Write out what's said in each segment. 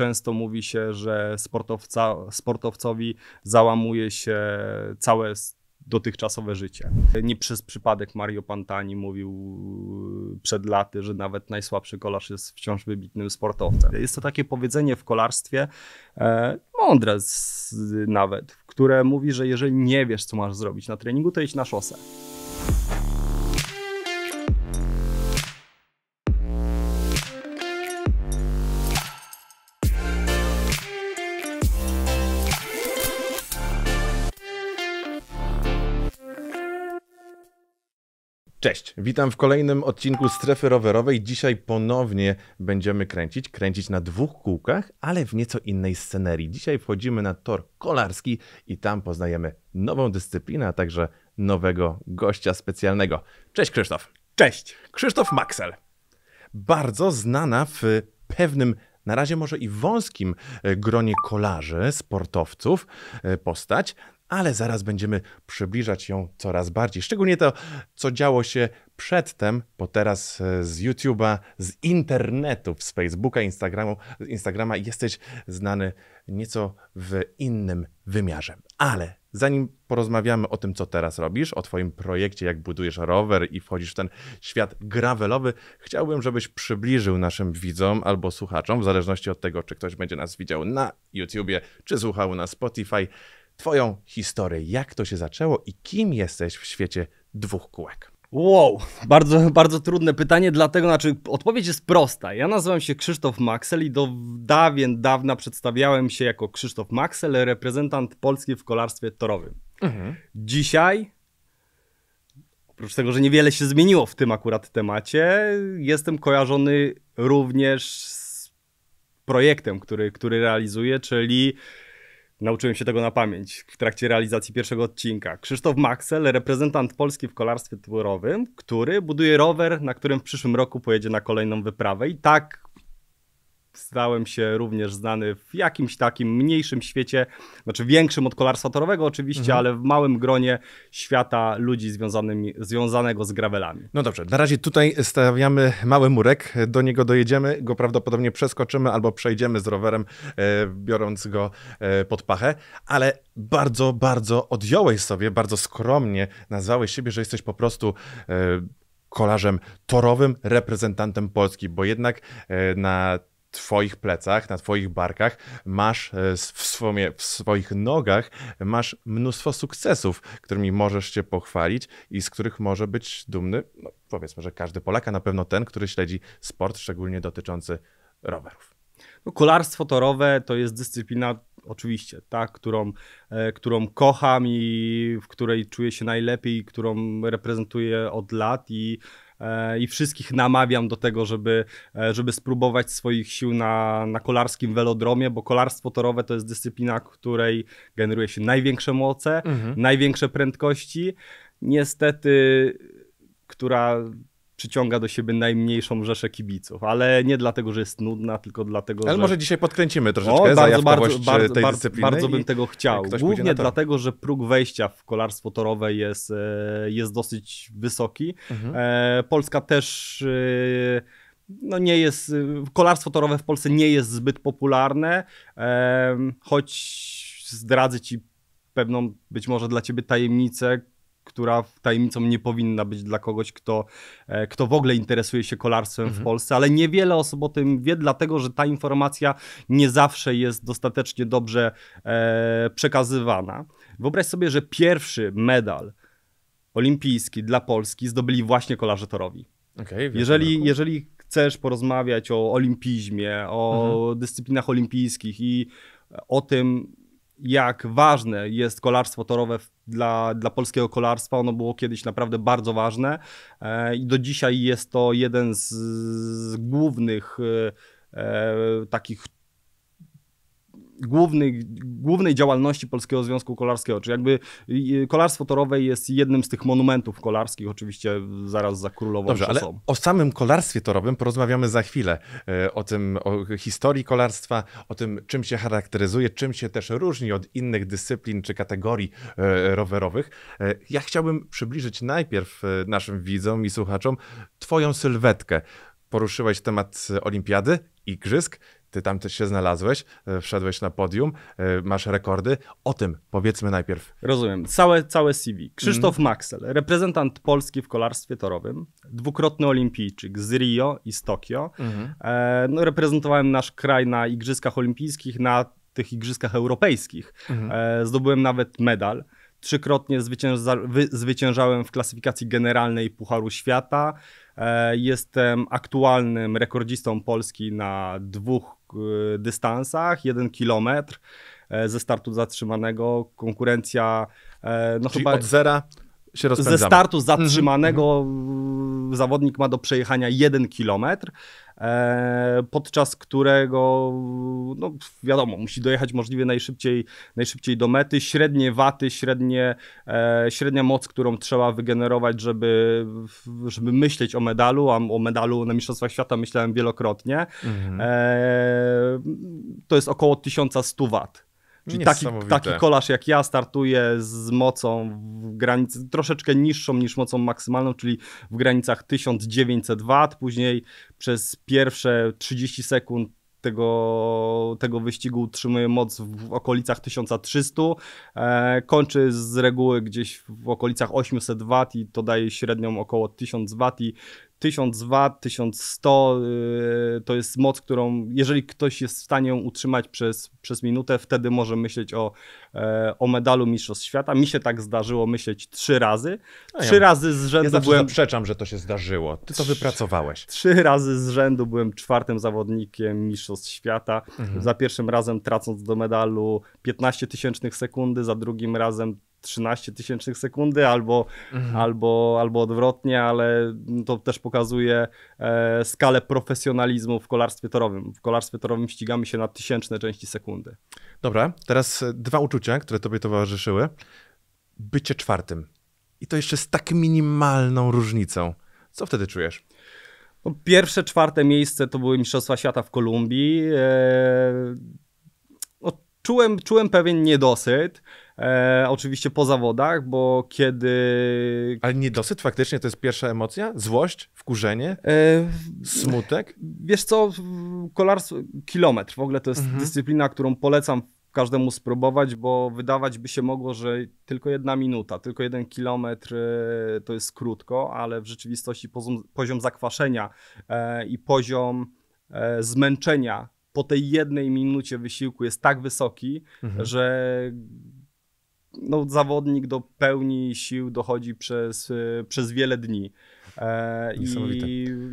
często mówi się, że sportowca, sportowcowi załamuje się całe dotychczasowe życie. Nie przez przypadek Mario Pantani mówił przed laty, że nawet najsłabszy kolarz jest wciąż wybitnym sportowcem. Jest to takie powiedzenie w kolarstwie, e, mądre nawet, które mówi, że jeżeli nie wiesz, co masz zrobić na treningu, to idź na szosę. Cześć, witam w kolejnym odcinku Strefy Rowerowej. Dzisiaj ponownie będziemy kręcić, kręcić na dwóch kółkach, ale w nieco innej scenerii. Dzisiaj wchodzimy na tor kolarski i tam poznajemy nową dyscyplinę, a także nowego gościa specjalnego. Cześć Krzysztof. Cześć. Krzysztof Maxel. Bardzo znana w pewnym na razie może i wąskim e, gronie kolarzy, sportowców e, postać, ale zaraz będziemy przybliżać ją coraz bardziej. Szczególnie to, co działo się przedtem, bo teraz e, z YouTube'a, z internetu, z Facebooka, Instagramu, z Instagrama jesteś znany nieco w innym wymiarze. Ale zanim porozmawiamy o tym, co teraz robisz, o Twoim projekcie, jak budujesz rower i wchodzisz w ten świat gravelowy, chciałbym, żebyś przybliżył naszym widzom albo słuchaczom, w zależności od tego, czy ktoś będzie nas widział na YouTubie, czy słuchał na Spotify, Twoją historię, jak to się zaczęło i kim jesteś w świecie dwóch kółek. Wow, bardzo, bardzo trudne pytanie, dlatego, znaczy odpowiedź jest prosta. Ja nazywam się Krzysztof Maxel i do dawien dawna przedstawiałem się jako Krzysztof Maxel, reprezentant Polski w kolarstwie torowym. Mhm. Dzisiaj, oprócz tego, że niewiele się zmieniło w tym akurat temacie, jestem kojarzony również z projektem, który, który realizuję, czyli Nauczyłem się tego na pamięć w trakcie realizacji pierwszego odcinka. Krzysztof Maxel, reprezentant Polski w kolarstwie turowym, który buduje rower, na którym w przyszłym roku pojedzie na kolejną wyprawę. I tak stałem się również znany w jakimś takim mniejszym świecie, znaczy większym od kolarstwa torowego oczywiście, mhm. ale w małym gronie świata ludzi związanym, związanego z gravelami. No dobrze, na razie tutaj stawiamy mały murek, do niego dojedziemy, go prawdopodobnie przeskoczymy albo przejdziemy z rowerem, e, biorąc go e, pod pachę, ale bardzo, bardzo odjąłeś sobie, bardzo skromnie nazwałeś siebie, że jesteś po prostu e, kolarzem torowym, reprezentantem Polski, bo jednak na twoich plecach, na twoich barkach, masz e, w, swoje, w swoich nogach, masz mnóstwo sukcesów, którymi możesz się pochwalić i z których może być dumny, no, powiedzmy, że każdy Polak, a na pewno ten, który śledzi sport, szczególnie dotyczący rowerów. No, kolarstwo torowe to jest dyscyplina oczywiście, tak, którą, e, którą kocham i w której czuję się najlepiej, którą reprezentuję od lat i E, i wszystkich namawiam do tego, żeby, e, żeby spróbować swoich sił na, na kolarskim welodromie, bo kolarstwo torowe to jest dyscyplina, której generuje się największe moce, mhm. największe prędkości. Niestety, która przyciąga do siebie najmniejszą rzeszę kibiców, ale nie dlatego, że jest nudna, tylko dlatego, ale że... Ale może dzisiaj podkręcimy troszeczkę o, bardzo, bardzo, e, bardzo, tej dyscypliny. Bardzo bym tego chciał. Głównie dlatego, że próg wejścia w kolarstwo torowe jest, e, jest dosyć wysoki. Mhm. E, Polska też no nie jest, kolarstwo torowe w Polsce nie jest zbyt popularne, choć zdradzę ci pewną być może dla ciebie tajemnicę, która tajemnicą nie powinna być dla kogoś, kto, e, kto w ogóle interesuje się kolarstwem mhm. w Polsce, ale niewiele osób o tym wie, dlatego że ta informacja nie zawsze jest dostatecznie dobrze e, przekazywana. Wyobraź sobie, że pierwszy medal olimpijski dla Polski zdobyli właśnie kolarze torowi. Okay, no jeżeli, jeżeli chcesz porozmawiać o olimpizmie, o mhm. dyscyplinach olimpijskich i o tym, jak ważne jest kolarstwo torowe dla, dla polskiego kolarstwa. Ono było kiedyś naprawdę bardzo ważne e, i do dzisiaj jest to jeden z, z głównych e, e, takich główny, głównej działalności Polskiego Związku Kolarskiego. Czyli jakby kolarstwo torowe jest jednym z tych monumentów kolarskich, oczywiście zaraz za królową Dobrze, ale o samym kolarstwie torowym porozmawiamy za chwilę. E, o tym, o historii kolarstwa, o tym, czym się charakteryzuje, czym się też różni od innych dyscyplin czy kategorii e, rowerowych. E, ja chciałbym przybliżyć najpierw naszym widzom i słuchaczom Twoją sylwetkę. Poruszyłeś temat olimpiady, igrzysk. Ty tam też się znalazłeś, e, wszedłeś na podium, e, masz rekordy. O tym powiedzmy najpierw. Rozumiem. Całe, całe CV. Mhm. Krzysztof mm. Maksel, reprezentant Polski w kolarstwie torowym, dwukrotny olimpijczyk z Rio i z Tokio. Mm. E, no, reprezentowałem nasz kraj na Igrzyskach Olimpijskich, na tych Igrzyskach Europejskich. Mm. E, zdobyłem nawet medal. Trzykrotnie zwycięża, wy, zwyciężałem w klasyfikacji generalnej Pucharu Świata. E, jestem aktualnym rekordzistą Polski na dwóch Y, dystansach, jeden kilometr e, ze startu zatrzymanego, konkurencja e, no Czyli chyba... od zera się rozpędzamy. Ze startu mhm. zatrzymanego mhm. zawodnik ma do przejechania jeden kilometr, e, podczas którego, no wiadomo, musi dojechać możliwie najszybciej, najszybciej do mety. Średnie waty, średnie, e, średnia moc, którą trzeba wygenerować, żeby, żeby myśleć o medalu, a o medalu na Mistrzostwach Świata myślałem wielokrotnie. Mhm. E, to jest około 1100 wat. Czyli taki, taki kolaż jak ja startuje z mocą w granicy troszeczkę niższą niż mocą maksymalną, czyli w granicach 1900 W, później przez pierwsze 30 sekund tego, tego wyścigu utrzymuje moc w okolicach 1300. E, kończy z reguły gdzieś w okolicach 800 W i to daje średnią około 1000 W i 1000 W, 1100 to jest moc, którą jeżeli ktoś jest w stanie ją utrzymać przez, przez minutę, wtedy może myśleć o, e, o medalu Mistrzostw Świata. Mi się tak zdarzyło myśleć trzy razy. No trzy ja, razy z rzędu ja byłem... zaprzeczam, że to się zdarzyło. Ty to wypracowałeś. Trzy, trzy razy z rzędu byłem czwartym zawodnikiem Mistrzostw Świata. Mhm. Za pierwszym razem tracąc do medalu 15 tysięcznych sekundy, za drugim razem 13 tysięcznych sekundy, albo, mhm. albo, albo odwrotnie, ale to też pokazuje e, skalę profesjonalizmu w kolarstwie torowym. W kolarstwie torowym ścigamy się na tysięczne części sekundy. Dobra, teraz dwa uczucia, które tobie towarzyszyły. Bycie czwartym. I to jeszcze z tak minimalną różnicą. Co wtedy czujesz? No, pierwsze, czwarte miejsce to były Mistrzostwa Świata w Kolumbii. E, no, czułem, czułem pewien niedosyt. E, oczywiście po zawodach, bo kiedy. Ale niedosyt faktycznie to jest pierwsza emocja? Złość, wkurzenie, e, smutek? Wiesz co, kolarstwo, kilometr w ogóle to jest mhm. dyscyplina, którą polecam każdemu spróbować, bo wydawać by się mogło, że tylko jedna minuta, tylko jeden kilometr e, to jest krótko, ale w rzeczywistości poziom, poziom zakwaszenia e, i poziom e, zmęczenia po tej jednej minucie wysiłku jest tak wysoki, mhm. że no, zawodnik do pełni sił dochodzi przez, y, przez wiele dni. E, I,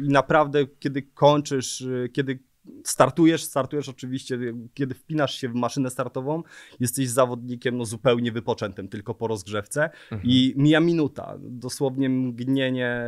I naprawdę, kiedy kończysz, y, kiedy startujesz, startujesz oczywiście, y, kiedy wpinasz się w maszynę startową, jesteś zawodnikiem no, zupełnie wypoczętym, tylko po rozgrzewce mhm. i mija minuta, dosłownie mgnienie,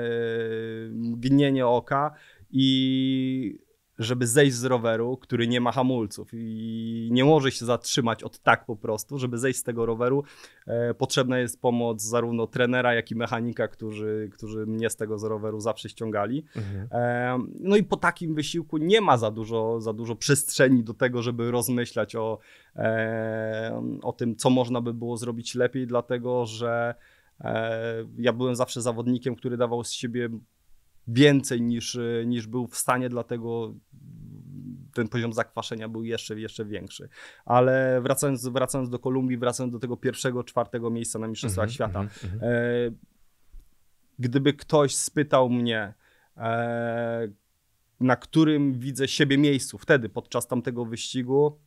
mgnienie oka i żeby zejść z roweru, który nie ma hamulców i nie może się zatrzymać od tak po prostu, żeby zejść z tego roweru, e, potrzebna jest pomoc zarówno trenera, jak i mechanika, którzy, którzy mnie z tego z roweru zawsze ściągali. Mhm. E, no i po takim wysiłku nie ma za dużo, za dużo przestrzeni do tego, żeby rozmyślać o, e, o tym, co można by było zrobić lepiej, dlatego że e, ja byłem zawsze zawodnikiem, który dawał z siebie więcej niż, niż był w stanie, dlatego ten poziom zakwaszenia był jeszcze, jeszcze większy. Ale wracając, wracając do Kolumbii, wracając do tego pierwszego, czwartego miejsca na Mistrzostwach mm -hmm, Świata. Mm -hmm. e, gdyby ktoś spytał mnie, e, na którym widzę siebie miejscu wtedy, podczas tamtego wyścigu,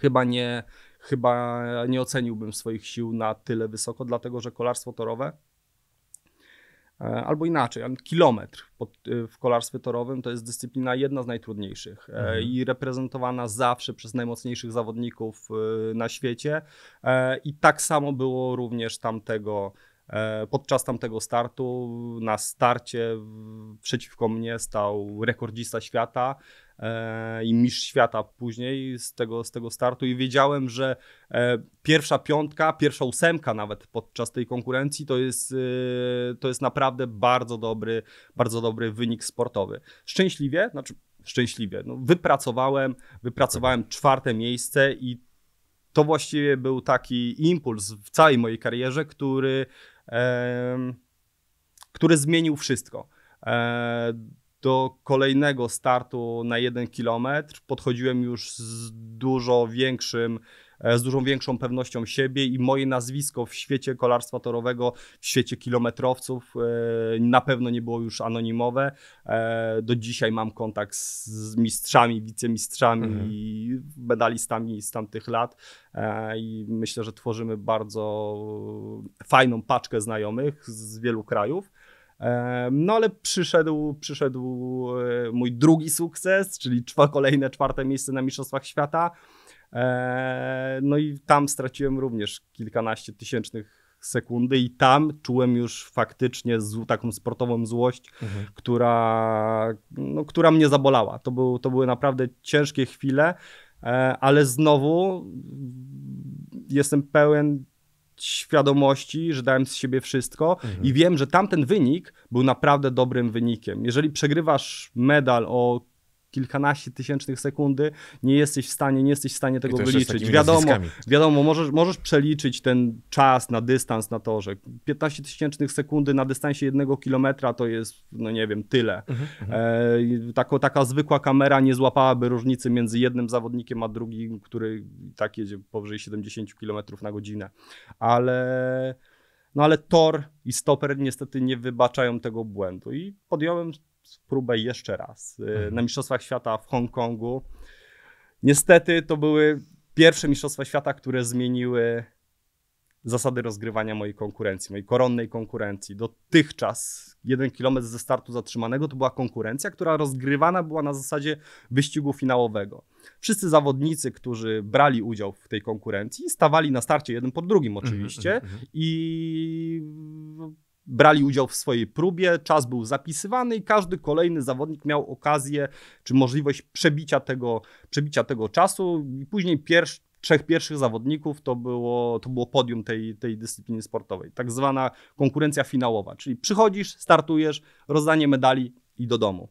chyba nie, chyba nie oceniłbym swoich sił na tyle wysoko, dlatego że kolarstwo torowe E, albo inaczej, kilometr e, w kolarstwie torowym to jest dyscyplina jedna z najtrudniejszych e, mhm. i reprezentowana zawsze przez najmocniejszych zawodników na świecie. I tak samo było również tamtego. Podczas tamtego startu na starcie przeciwko mnie stał rekordzista świata, E, i mistrz świata później z tego, z tego startu i wiedziałem, że e, pierwsza piątka, pierwsza ósemka nawet podczas tej konkurencji to jest, e, to jest naprawdę bardzo dobry, bardzo dobry wynik sportowy. Szczęśliwie, znaczy szczęśliwie, no wypracowałem, wypracowałem czwarte miejsce i to właściwie był taki impuls w całej mojej karierze, który, który zmienił wszystko. E, do kolejnego startu na jeden kilometr podchodziłem już z dużo większym, e, z dużą większą pewnością siebie i moje nazwisko w świecie kolarstwa torowego, w świecie kilometrowców e, na pewno nie było już anonimowe. E, do dzisiaj mam kontakt z mistrzami, wicemistrzami mhm. i medalistami z tamtych lat i myślę, że tworzymy bardzo fajną paczkę znajomych z wielu krajów. No ale przyszedł, przyszedł e, mój drugi sukces, czyli kolejne czwarte miejsce na Mistrzostwach Świata. E, no i tam straciłem również kilkanaście tysięcznych sekundy i tam czułem już faktycznie z, taką sportową złość, mhm. która, no, która mnie zabolała. To, był, to były naprawdę ciężkie chwile, e, ale znowu jestem pełen świadomości, że dałem z siebie wszystko mhm. i wiem, że tamten wynik był naprawdę dobrym wynikiem. Jeżeli przegrywasz medal o kilkanaście tysięcznych sekundy, nie jesteś w stanie, nie jesteś w stanie tego wyliczyć. Wiadomo, wiadomo możesz, możesz przeliczyć ten czas na dystans na torze. 15 tysięcznych sekundy na dystansie jednego kilometra to jest, no nie wiem, tyle. Mhm, mhm. e, taka zwykła kamera nie złapałaby różnicy między jednym zawodnikiem a drugim, który tak jedzie powyżej 70 km na godzinę. Ale... No ale tor i stoper niestety nie wybaczają tego błędu. I podjąłem próbę jeszcze raz y, mhm. na Mistrzostwach Świata w Hongkongu. Niestety to były pierwsze Mistrzostwa Świata, które zmieniły zasady rozgrywania mojej konkurencji, mojej koronnej konkurencji. Dotychczas jeden kilometr ze startu zatrzymanego to była konkurencja, która rozgrywana była na zasadzie wyścigu finałowego. Wszyscy zawodnicy, którzy brali udział w tej konkurencji, stawali na starcie jeden po drugim oczywiście mhm, mhm, i brali udział w swojej próbie, czas był zapisywany i każdy kolejny zawodnik miał okazję czy możliwość przebicia tego, przebicia tego czasu i później pierwszy trzech pierwszych zawodników to było, to było podium tej, tej dyscypliny sportowej. Tak zwana konkurencja finałowa, czyli przychodzisz, startujesz, rozdanie medali i do domu.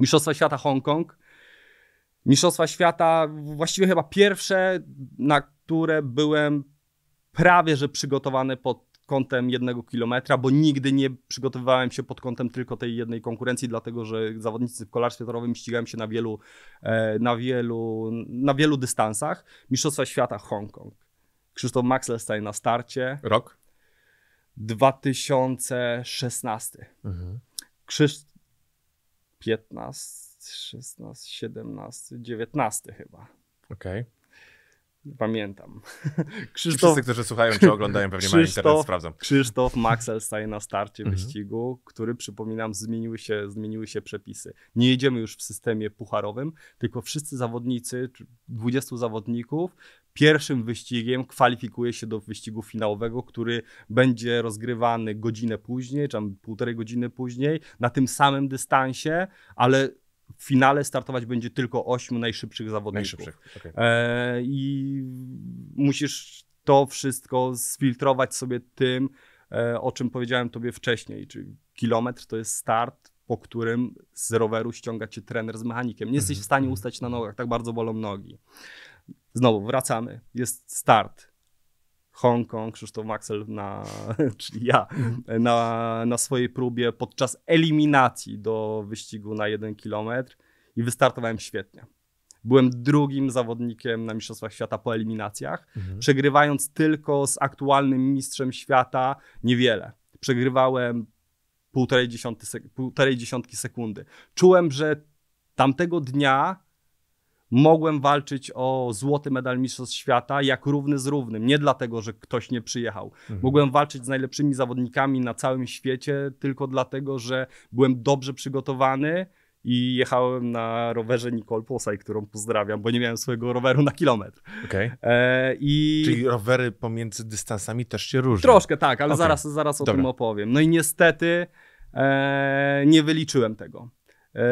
Mistrzostwa Świata Hongkong. Mistrzostwa Świata, właściwie chyba pierwsze, na które byłem prawie że przygotowany pod kątem jednego kilometra, bo nigdy nie przygotowywałem się pod kątem tylko tej jednej konkurencji, dlatego że zawodnicy w kolarstwie torowym ścigają się na wielu, e, na wielu, na wielu dystansach. Mistrzostwa Świata Hongkong. Krzysztof staje na starcie. Rok? 2016. Mhm. Krzysztof 15, 16, 17, 19 chyba. Okej. Okay. Pamiętam. Krzysztof, wszyscy, którzy słuchają czy oglądają, pewnie mają internet, sprawdzą. Krzysztof Maxel staje na starcie mhm. wyścigu, który, przypominam, zmieniły się, zmieniły się przepisy. Nie jedziemy już w systemie pucharowym, tylko wszyscy zawodnicy, 20 zawodników, pierwszym wyścigiem kwalifikuje się do wyścigu finałowego, który będzie rozgrywany godzinę później, czy półtorej godziny później, na tym samym dystansie, ale w finale startować będzie tylko ośmiu najszybszych zawodników. Najszybszych. Okay. E, I musisz to wszystko sfiltrować sobie tym, e, o czym powiedziałem tobie wcześniej, czyli kilometr to jest start, po którym z roweru ściąga cię trener z mechanikiem. Nie jesteś w mhm. stanie ustać na nogach, tak bardzo bolą nogi. Znowu wracamy, jest start Hongkong, Krzysztof Maksel, na, czyli ja, mhm. na, na swojej próbie podczas eliminacji do wyścigu na jeden kilometr i wystartowałem świetnie. Byłem drugim zawodnikiem na Mistrzostwach Świata po eliminacjach, mhm. przegrywając tylko z aktualnym mistrzem świata niewiele. Przegrywałem półtorej, półtorej dziesiątki sekundy. Czułem, że tamtego dnia mogłem walczyć o złoty medal Mistrzostw Świata jak równy z równym. Nie dlatego, że ktoś nie przyjechał. Mhm. Mogłem walczyć z najlepszymi zawodnikami na całym świecie tylko dlatego, że byłem dobrze przygotowany i jechałem na rowerze Nicole Posaj, którą pozdrawiam, bo nie miałem swojego roweru na kilometr. Okay. E, i... Czyli rowery pomiędzy dystansami też się różnią. Troszkę tak, ale okay. zaraz, zaraz o Dobra. tym opowiem. No i niestety e, nie wyliczyłem tego. E,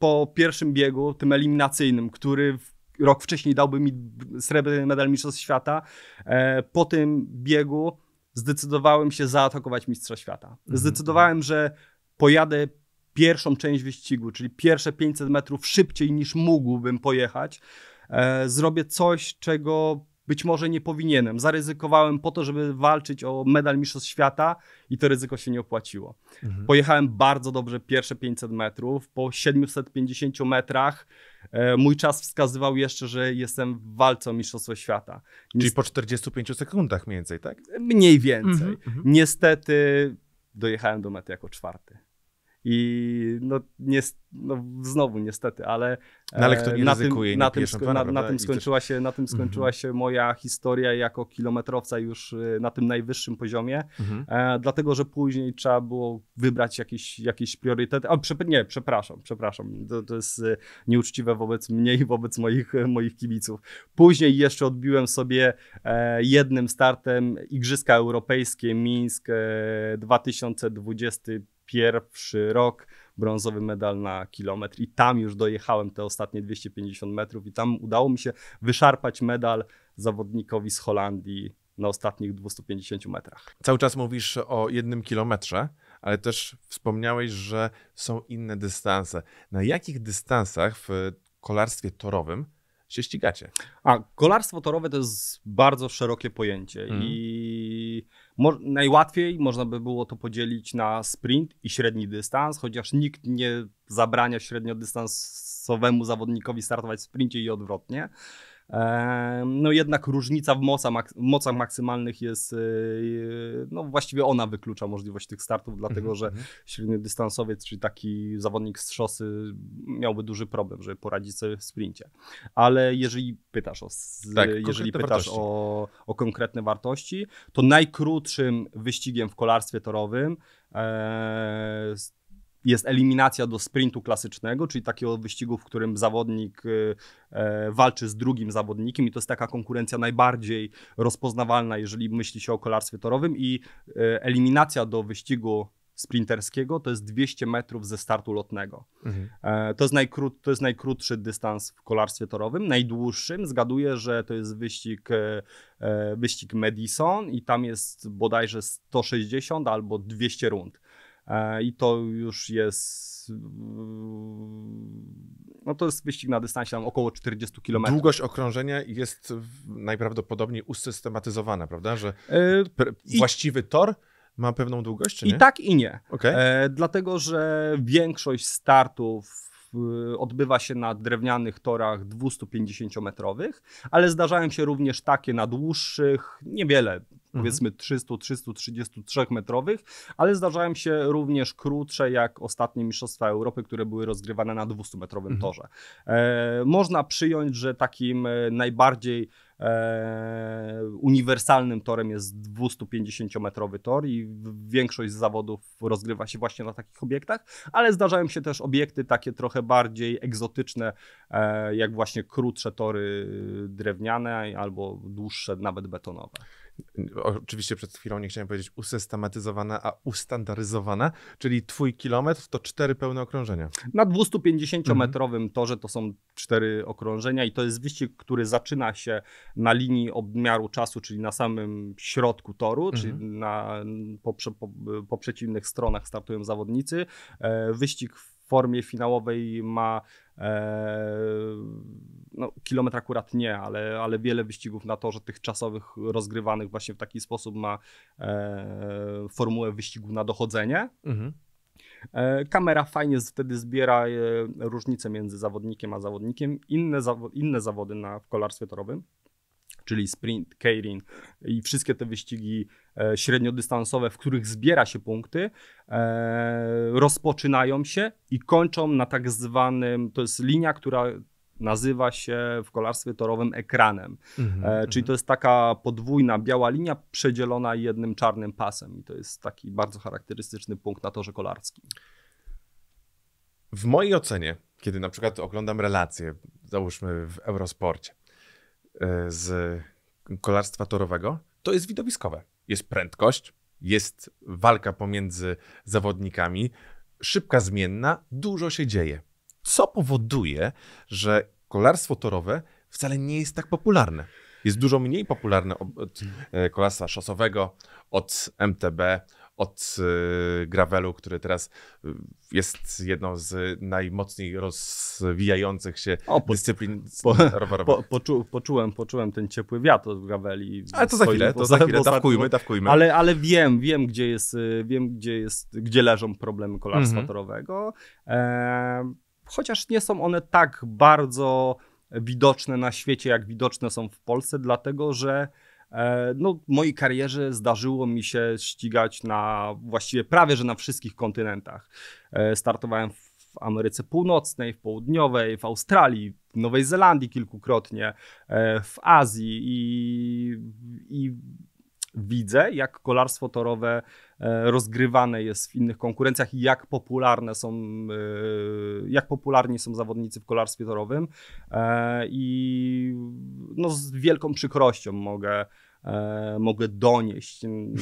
po pierwszym biegu, tym eliminacyjnym, który rok wcześniej dałby mi srebrny medal Mistrzostw Świata, e, po tym biegu zdecydowałem się zaatakować Mistrza Świata. Mhm. Zdecydowałem, że pojadę pierwszą część wyścigu, czyli pierwsze 500 metrów szybciej niż mógłbym pojechać. E, zrobię coś, czego być może nie powinienem. Zaryzykowałem po to, żeby walczyć o medal Mistrzostw Świata i to ryzyko się nie opłaciło. Mhm. Pojechałem bardzo dobrze pierwsze 500 metrów. Po 750 metrach e, mój czas wskazywał jeszcze, że jestem w walce o Mistrzostwo Świata. Czyli po 45 sekundach mniej więcej, tak? Mniej więcej. Mhm, mhm. Niestety dojechałem do mety jako czwarty. I no, nie, no znowu niestety, ale, no, ale kto e, nie na, tym, nie na, tym na, na, tym skończyła, się, na tym skończyła mhm. się moja historia jako kilometrowca już e, na tym najwyższym poziomie, mhm. e, dlatego że później trzeba było wybrać jakieś, jakieś priorytety. A, prze, nie, przepraszam, przepraszam, to, to jest e, nieuczciwe wobec mnie i wobec moich, moich kibiców. Później jeszcze odbiłem sobie e, jednym startem Igrzyska Europejskie Mińsk e, 2020 pierwszy rok brązowy medal na kilometr i tam już dojechałem te ostatnie 250 metrów i tam udało mi się wyszarpać medal zawodnikowi z Holandii na ostatnich 250 metrach. Cały czas mówisz o jednym kilometrze, ale też wspomniałeś, że są inne dystanse. Na jakich dystansach w kolarstwie torowym się ścigacie? A kolarstwo torowe to jest bardzo szerokie pojęcie mm. i Mo najłatwiej można by było to podzielić na sprint i średni dystans, chociaż nikt nie zabrania średniodystansowemu zawodnikowi startować w sprincie i odwrotnie. No jednak różnica w mocach, mocach maksymalnych jest, e, e, no właściwie ona wyklucza możliwość tych startów, dlatego mhm, że mhm. średniodystansowiec, czyli taki zawodnik z szosy miałby duży problem, żeby poradzić sobie w sprincie. Ale jeżeli pytasz o, tak, jeżeli pytasz wartości. o, o konkretne wartości, to najkrótszym wyścigiem w kolarstwie torowym e, jest eliminacja do sprintu klasycznego, czyli takiego wyścigu, w którym zawodnik y, e, walczy z drugim zawodnikiem i to jest taka konkurencja najbardziej rozpoznawalna, jeżeli myśli się o kolarstwie torowym i e, eliminacja do wyścigu sprinterskiego to jest 200 metrów ze startu lotnego. Mhm. E, to, jest najkrót, to jest najkrótszy dystans w kolarstwie torowym. Najdłuższym zgaduję, że to jest wyścig, wyścig Madison i tam jest bodajże 160 albo 200 rund. E, i to już jest mm, no to jest wyścig na dystansie tam około 40 km. Długość okrążenia jest najprawdopodobniej usystematyzowana, prawda? Że e, właściwy tor ma pewną długość, czy nie? I tak i nie. Okay. E, dlatego, że większość startów odbywa się na drewnianych torach 250-metrowych, ale zdarzają się również takie na dłuższych, niewiele, mhm. powiedzmy 300-333 metrowych, ale zdarzają się również krótsze, jak ostatnie Mistrzostwa Europy, które były rozgrywane na 200-metrowym mhm. torze. E, można przyjąć, że takim e, najbardziej E, uniwersalnym torem jest 250-metrowy tor i większość zawodów rozgrywa się właśnie na takich obiektach, ale zdarzają się też obiekty takie trochę bardziej egzotyczne, e, jak właśnie krótsze tory drewniane albo dłuższe, nawet betonowe oczywiście przed chwilą nie chciałem powiedzieć usystematyzowane, a ustandaryzowane, czyli twój kilometr to cztery pełne okrążenia. Na 250-metrowym mhm. torze to są cztery okrążenia i to jest wyścig, który zaczyna się na linii odmiaru czasu, czyli na samym środku toru, mhm. czyli na, po, po, po przeciwnych stronach startują zawodnicy. E, wyścig w formie finałowej ma Eee, no, kilometr akurat nie, ale, ale wiele wyścigów na torze tych czasowych rozgrywanych właśnie w taki sposób ma e, formułę wyścigu na dochodzenie. Mhm. E, kamera fajnie wtedy zbiera e, różnice między zawodnikiem a zawodnikiem, inne, zawo inne zawody na, w kolarstwie torowym czyli sprint, keirin i wszystkie te wyścigi e, średniodystansowe, w których zbiera się punkty, e, rozpoczynają się i kończą na tak zwanym, to jest linia, która nazywa się w kolarstwie torowym ekranem. Mhm, e, czyli mhm. to jest taka podwójna biała linia przedzielona jednym czarnym pasem. I to jest taki bardzo charakterystyczny punkt na torze kolarskim. W mojej ocenie, kiedy na przykład oglądam relacje, załóżmy w Eurosporcie, E, z kolarstwa torowego, to jest widowiskowe. Jest prędkość, jest walka pomiędzy zawodnikami, szybka zmienna, dużo się dzieje. Co powoduje, że kolarstwo torowe wcale nie jest tak popularne? Jest dużo mniej popularne od e, kolarstwa szosowego, od MTB, od y, gravelu, który teraz y, jest jedną z najmocniej rozwijających się o, po, dyscyplin po, rowerowych. Po, poczu, poczułem, poczułem ten ciepły wiatr od graveli. Ale to za chwilę, to za chwilę, dawkujmy, dawkujmy. Ale, ale wiem, wiem gdzie, jest, y, wiem, gdzie jest, gdzie leżą problemy kolarstwa mhm. torowego. E, chociaż nie są one tak bardzo widoczne na świecie, jak widoczne są w Polsce, dlatego że E, no, w mojej karierze zdarzyło mi się ścigać na właściwie prawie że na wszystkich kontynentach. E, startowałem w Ameryce Północnej, w Południowej, w Australii, w Nowej Zelandii kilkukrotnie, e, w Azji i, i widzę, jak kolarstwo torowe e, rozgrywane jest w innych konkurencjach i jak popularne są, e, jak popularni są zawodnicy w kolarstwie torowym. E, I no, z wielką przykrością mogę e, mogę donieść mm,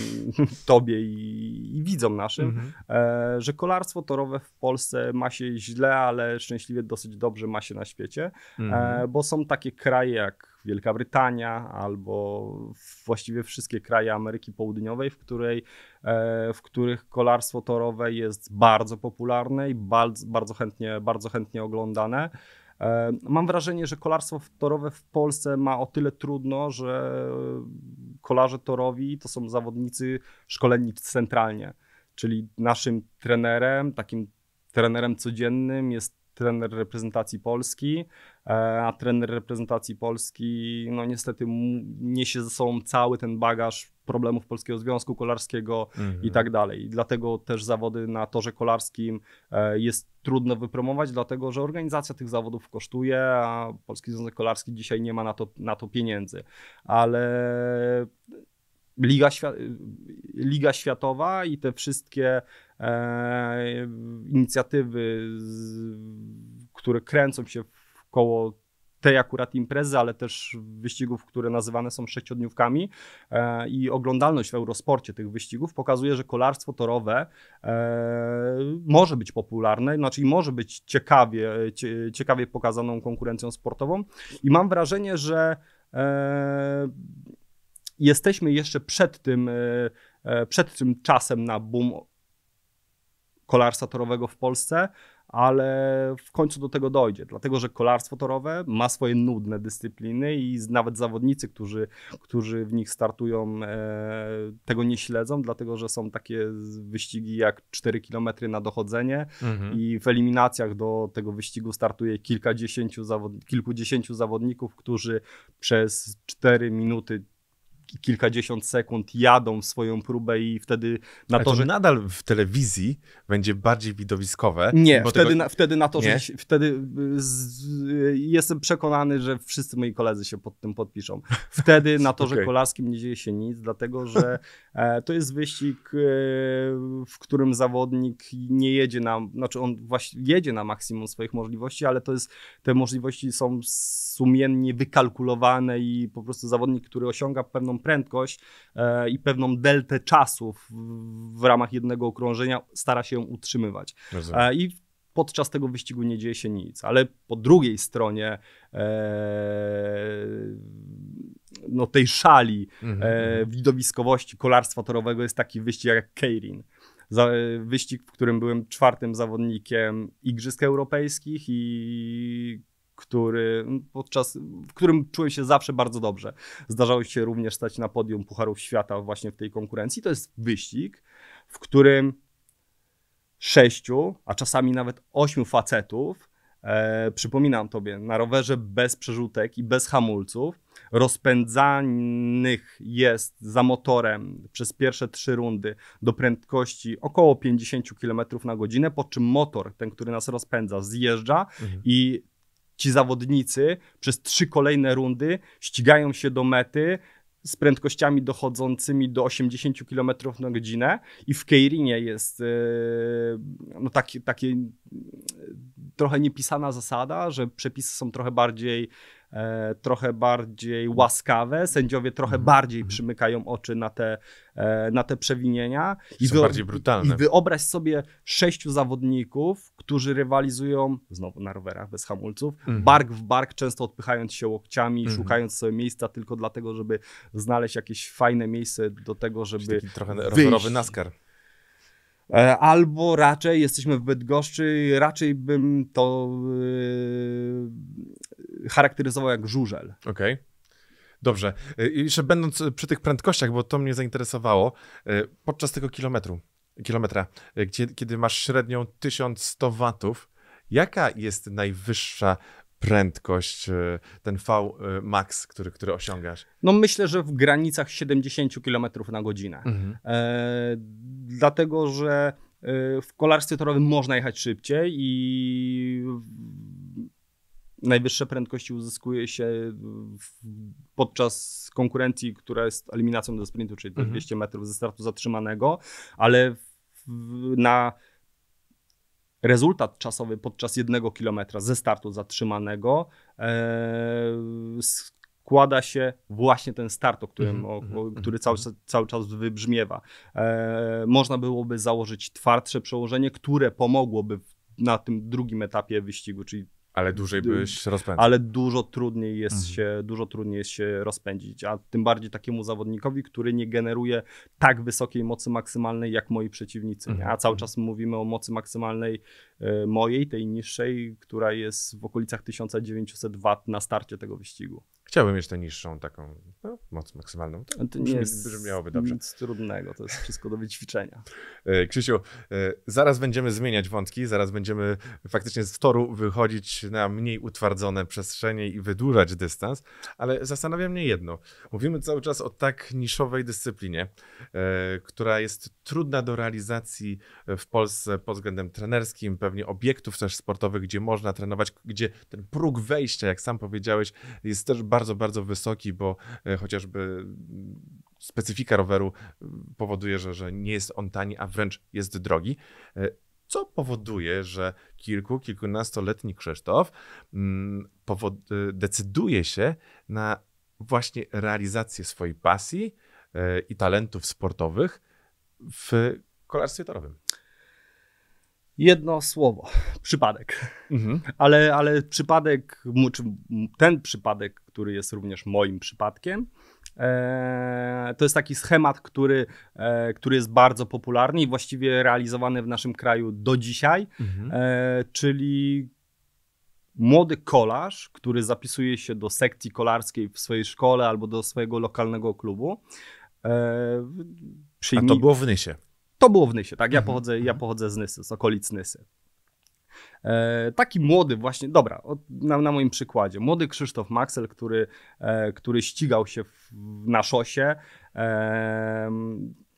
tobie i, i widzom naszym, mhm. e, że kolarstwo torowe w Polsce ma się źle, ale szczęśliwie dosyć dobrze ma się na świecie, e, mhm. bo są takie kraje jak Wielka Brytania albo właściwie wszystkie kraje Ameryki Południowej, w, której, e, w których kolarstwo torowe jest bardzo popularne i bardzo, bardzo, chętnie, bardzo chętnie oglądane. E, mam wrażenie, że kolarstwo torowe w Polsce ma o tyle trudno, że kolarze torowi to są zawodnicy szkoleni centralnie, czyli naszym trenerem, takim trenerem codziennym jest trener reprezentacji Polski, e, a trener reprezentacji Polski no niestety niesie ze sobą cały ten bagaż problemów Polskiego Związku Kolarskiego mm. i mhm. tak dalej. dlatego też zawody na torze kolarskim e, jest trudno wypromować, dlatego że organizacja tych zawodów kosztuje, a Polski Związek Kolarski dzisiaj nie ma na to, na to pieniędzy. Ale Liga, Liga Światowa i te wszystkie e, inicjatywy, z, które kręcą się koło tej akurat imprezy, ale też wyścigów, które nazywane są sześciodniówkami e, i oglądalność w Eurosporcie tych wyścigów pokazuje, że kolarstwo torowe e, może być popularne, znaczy może być ciekawie, cie, ciekawie pokazaną konkurencją sportową i mam wrażenie, że e, jesteśmy jeszcze przed tym, e, e, przed tym czasem na boom kolarstwa torowego w Polsce, ale w końcu do tego dojdzie, dlatego że kolarstwo torowe ma swoje nudne dyscypliny i nawet zawodnicy, którzy, którzy w nich startują, e, tego nie śledzą, dlatego że są takie wyścigi jak 4 km na dochodzenie mhm. i w eliminacjach do tego wyścigu startuje kilkadziesięciu zawod kilkudziesięciu zawodników, którzy przez 4 minuty kilkadziesiąt sekund jadą swoją próbę i wtedy na Ale to, że... nadal w telewizji będzie bardziej widowiskowe. Nie, wtedy, tego... na, wtedy na to, że wtedy y, z... Y, jestem przekonany, że wszyscy moi koledzy się pod tym podpiszą. Wtedy na to, okay. że Kolaskim nie dzieje się nic, dlatego że e, to jest wyścig, e, w którym zawodnik nie jedzie na, znaczy on właśnie jedzie na maksimum swoich możliwości, ale to jest, te możliwości są sumiennie wykalkulowane i po prostu zawodnik, który osiąga pewną prędkość e, i pewną deltę czasów w, ramach jednego okrążenia stara się ją utrzymywać. E, I podczas tego wyścigu nie dzieje się nic, ale po drugiej stronie e, no tej szali mhm, mhm. widowiskowości kolarstwa torowego jest taki wyścig jak Keirin wyścig, w którym byłem czwartym zawodnikiem Igrzysk Europejskich i który podczas, w którym czułem się zawsze bardzo dobrze. Zdarzało się również stać na podium Pucharów Świata właśnie w tej konkurencji. To jest wyścig, w którym sześciu, a czasami nawet ośmiu facetów, e, przypominam tobie, na rowerze bez przerzutek i bez hamulców, rozpędzanych jest za motorem przez pierwsze trzy rundy do prędkości około 50 km na godzinę, po czym motor, ten, który nas rozpędza, zjeżdża mhm. i ci zawodnicy przez trzy kolejne rundy ścigają się do mety z prędkościami dochodzącymi do 80 km na godzinę i w Keirinie jest e, no, takie, takie trochę niepisana zasada, że przepisy są trochę bardziej e, trochę bardziej łaskawe, sędziowie trochę mm. bardziej mhm. przymykają oczy na te, e, na te przewinienia. I, I wyobraź sobie sześciu zawodników, którzy rywalizują, znowu na rowerach bez hamulców, mm. bark w bark, często odpychając się łokciami, mm. szukając sobie miejsca tylko dlatego, żeby znaleźć jakieś fajne miejsce do tego, żeby taki trochę rowerowy NASCAR. E, albo raczej jesteśmy w Bydgoszczy, raczej bym to yy, charakteryzował jak żużel. Okej. Okay. Dobrze. E, jeszcze będąc przy tych prędkościach, bo to mnie zainteresowało, podczas tego kilometru, kilometra, gdzie, kiedy masz średnią 1100 watów, jaka jest najwyższa prędkość, y, ten V y, max, który, który osiągasz? No myślę, że w granicach 70 km na godzinę. Mhm. E, dlatego, że e, w kolarstwie torowym można jechać szybciej i najwyższe prędkości uzyskuje się podczas konkurencji, która jest eliminacją do sprintu, czyli mhm. 200 metrów ze startu zatrzymanego, ale na rezultat czasowy podczas jednego kilometra ze startu zatrzymanego e, składa się właśnie ten start, o którym, mhm, o, mhm, o, mhm, który cały, cały czas wybrzmiewa. E, można byłoby założyć twardsze przełożenie, które pomogłoby w na tym drugim etapie wyścigu, czyli ale dłużej byś Ale dużo trudniej jest mhm. się, dużo trudniej jest się rozpędzić, a tym bardziej takiemu zawodnikowi, który nie generuje tak wysokiej mocy maksymalnej jak moi przeciwnicy. Mhm. A cały mhm. czas mówimy o mocy maksymalnej y, mojej, tej niższej, która jest w okolicach 1900 W na starcie tego wyścigu. Chciałbym mieć tę niższą taką no, moc maksymalną. To, to nie jest brzmiałoby dobrze. nic trudnego, to jest wszystko do wyćwiczenia. E, Krzysiu, e, zaraz będziemy zmieniać wątki, zaraz będziemy faktycznie z toru wychodzić na mniej utwardzone przestrzenie i wydłużać dystans, ale zastanawia mnie jedno. Mówimy cały czas o tak niszowej dyscyplinie, e, która jest trudna do realizacji w Polsce pod względem trenerskim, pewnie obiektów też sportowych, gdzie można trenować, gdzie ten próg wejścia, jak sam powiedziałeś, jest też bardzo bardzo, bardzo wysoki, bo e, chociażby mm, specyfika roweru e, powoduje, że, że nie jest on tani, a wręcz jest drogi. E, co powoduje, że kilku, kilkunastoletni Krzysztof mm, decyduje się na właśnie realizację swojej pasji i talentów sportowych w kolarstwie torowym jedno słowo przypadek. Mhm. Ale, ale przypadek, ten przypadek, który jest również moim przypadkiem, e, to jest taki schemat, który, e, który jest bardzo popularny i właściwie realizowany w naszym kraju do dzisiaj, mhm. E, czyli młody kolarz, który zapisuje się do sekcji kolarskiej w swojej szkole albo do swojego lokalnego klubu. Przyjmij... A to było w Nysie. To było w Nysie, tak? Ja, mhm, pochodzę, ja mhm. pochodzę z Nysy, z okolic Nysy. E, taki młody właśnie, dobra, od, na, na, moim przykładzie, młody Krzysztof Maxel, który, e, który ścigał się w, na szosie, e,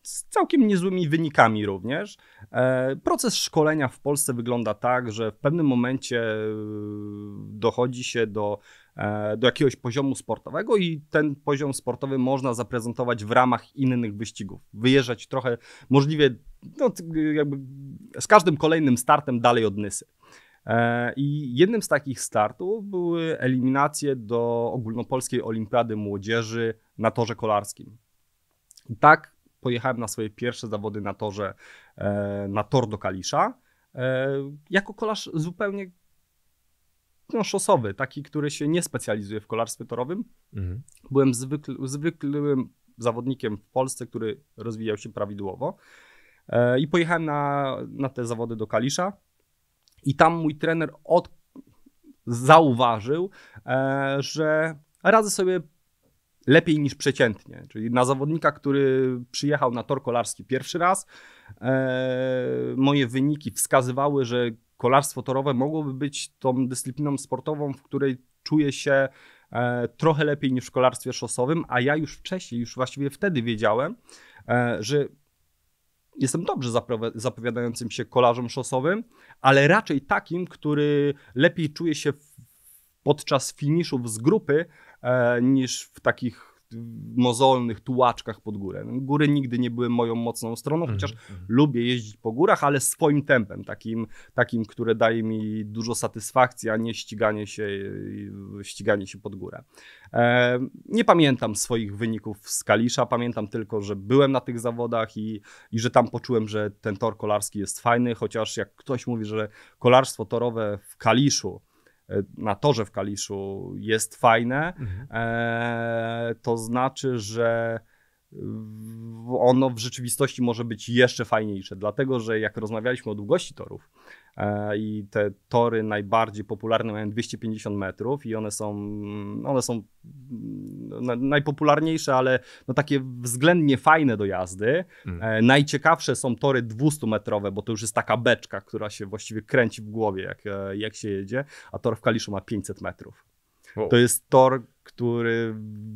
z całkiem niezłymi wynikami również. E, proces szkolenia w Polsce wygląda tak, że w pewnym momencie e, dochodzi się do E, do jakiegoś poziomu sportowego i ten poziom sportowy można zaprezentować w ramach innych wyścigów. Wyjeżdżać trochę, możliwie no, jakby z każdym kolejnym startem dalej od Nysy. E, I jednym z takich startów były eliminacje do ogólnopolskiej olimpiady młodzieży na torze kolarskim. tak pojechałem na swoje pierwsze zawody na torze, e, na tor do Kalisza. Jako kolarz zupełnie sztosowy, taki, który się nie specjalizuje w kolarstwie torowym. Mhm. Byłem zwykły, zwykłym zawodnikiem w Polsce, który rozwijał się prawidłowo. E, I pojechałem na, na te zawody do Kalisza. I tam mój trener od, zauważył, e, że radzę sobie lepiej niż przeciętnie. Czyli na zawodnika, który przyjechał na tor kolarski pierwszy raz, e, moje wyniki wskazywały, że kolarstwo torowe mogłoby być tą dyscypliną sportową, w której czuję się e, trochę lepiej niż w kolarstwie szosowym, a ja już wcześniej, już właściwie wtedy wiedziałem, e, że jestem dobrze zapowiadającym się kolarzem szosowym, ale raczej takim, który lepiej czuje się podczas finiszów z grupy e, niż w takich mozolnych tułaczkach pod górę. Góry nigdy nie były moją mocną stroną, mhm, chociaż mm. lubię jeździć po górach, ale swoim tempem, takim, takim, które daje mi dużo satysfakcji, a nie ściganie się, ściganie się pod górę. E, nie pamiętam swoich wyników z Kalisza, pamiętam tylko, że byłem na tych zawodach i, i że tam poczułem, że ten tor kolarski jest fajny, chociaż jak ktoś mówi, że kolarstwo torowe w Kaliszu na torze w Kaliszu jest fajne, mhm. E, to znaczy, że ono w rzeczywistości może być jeszcze fajniejsze, dlatego że jak rozmawialiśmy o długości torów e, i te tory najbardziej popularne mają 250 metrów i one są, one są najpopularniejsze, ale no takie względnie fajne do jazdy. Mm. E, najciekawsze są tory 200-metrowe, bo to już jest taka beczka, która się właściwie kręci w głowie, jak, e, jak się jedzie, a tor w Kaliszu ma 500 metrów. Wow. To jest tor, który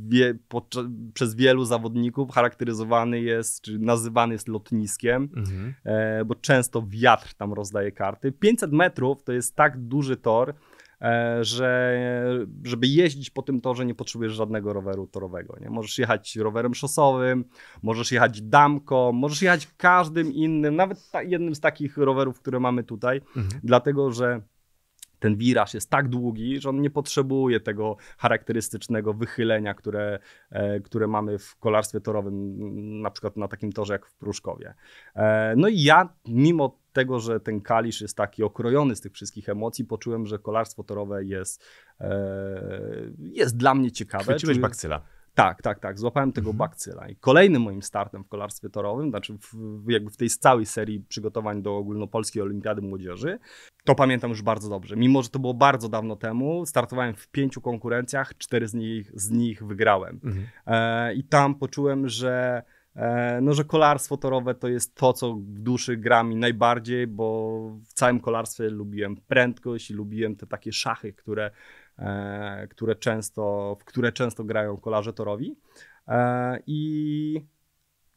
wie, podczas, przez wielu zawodników charakteryzowany jest, czy nazywany jest lotniskiem, mhm. e, bo często wiatr tam rozdaje karty. 500 metrów to jest tak duży tor, E, że, żeby jeździć po tym torze nie potrzebujesz żadnego roweru torowego. Nie? Możesz jechać rowerem szosowym, możesz jechać damką, możesz jechać każdym innym, nawet jednym z takich rowerów, które mamy tutaj, mhm. dlatego że ten wiraż jest tak długi, że on nie potrzebuje tego charakterystycznego wychylenia, które, e, które mamy w kolarstwie torowym, na przykład na takim torze jak w Pruszkowie. E, no i ja, mimo tego, że ten kalisz jest taki okrojony z tych wszystkich emocji, poczułem, że kolarstwo torowe jest, e, jest dla mnie ciekawe. Chwyciłeś Czy... bakcyla. Tak, tak, tak. Złapałem tego mhm. bakcyla. I kolejnym moim startem w kolarstwie torowym, znaczy w, jakby w tej całej serii przygotowań do ogólnopolskiej olimpiady młodzieży, to pamiętam już bardzo dobrze. Mimo, że to było bardzo dawno temu, startowałem w pięciu konkurencjach, cztery z nich, z nich wygrałem. Mhm. E, I tam poczułem, że E, no, że kolarstwo torowe to jest to, co w duszy gra mi najbardziej, bo w całym kolarstwie lubiłem prędkość i lubiłem te takie szachy, które, e, które często, w które często grają kolarze torowi. E, I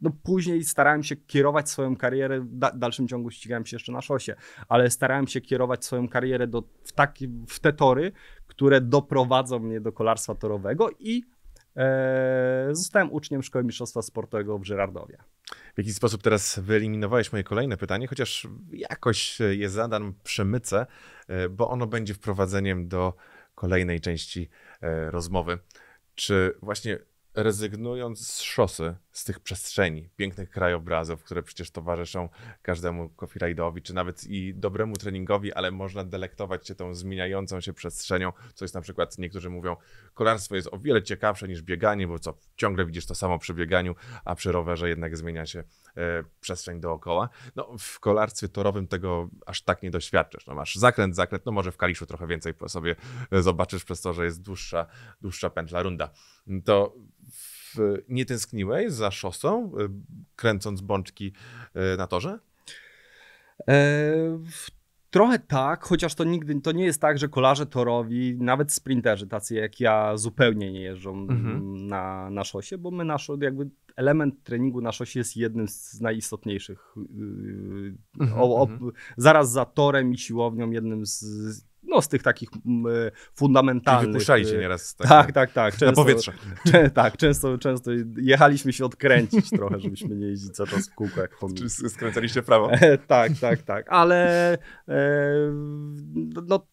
no później starałem się kierować swoją karierę, w dalszym ciągu ścigałem się jeszcze na szosie, ale starałem się kierować swoją karierę do, w, taki, w te tory, które doprowadzą mnie do kolarstwa torowego i E, zostałem uczniem Szkoły Mistrzostwa Sportowego w Żyrardowie. W jaki sposób teraz wyeliminowałeś moje kolejne pytanie, chociaż jakoś je zadam, przemycę, e, bo ono będzie wprowadzeniem do kolejnej części e, rozmowy. Czy właśnie rezygnując z szosy, z tych przestrzeni, pięknych krajobrazów, które przecież towarzyszą każdemu copyrightowi, czy nawet i dobremu treningowi, ale można delektować się tą zmieniającą się przestrzenią, co jest na przykład, niektórzy mówią, kolarstwo jest o wiele ciekawsze niż bieganie, bo co, ciągle widzisz to samo przy bieganiu, a przy rowerze jednak zmienia się e, przestrzeń dookoła. No, w kolarstwie torowym tego aż tak nie doświadczysz. No, masz zakręt, zakręt, no może w Kaliszu trochę więcej po sobie e, zobaczysz przez to, że jest dłuższa, dłuższa pętla runda. To w w, nie tęskniłeś za szosą, y, kręcąc bączki y, na torze? E, trochę tak, chociaż to nigdy to nie jest tak, że kolarze torowi, nawet sprinterzy, tacy jak ja, zupełnie nie jeżdżą mhm. na, na szosie, bo my nasz jakby element treningu na szosie jest jednym z najistotniejszych. Y, mhm, o, o, mhm. zaraz za torem i siłownią, jednym z no, z tych takich mm, e, fundamentalnych. Czyli wypuszczaliście e, nieraz. Tak, tak, tak. tak często, na powietrze. Czę, tak, często, często jechaliśmy się odkręcić trochę, żebyśmy nie jeździć cały czas w kółko. Jak Czy skręcaliście prawo? E, tak, tak, tak. Ale no,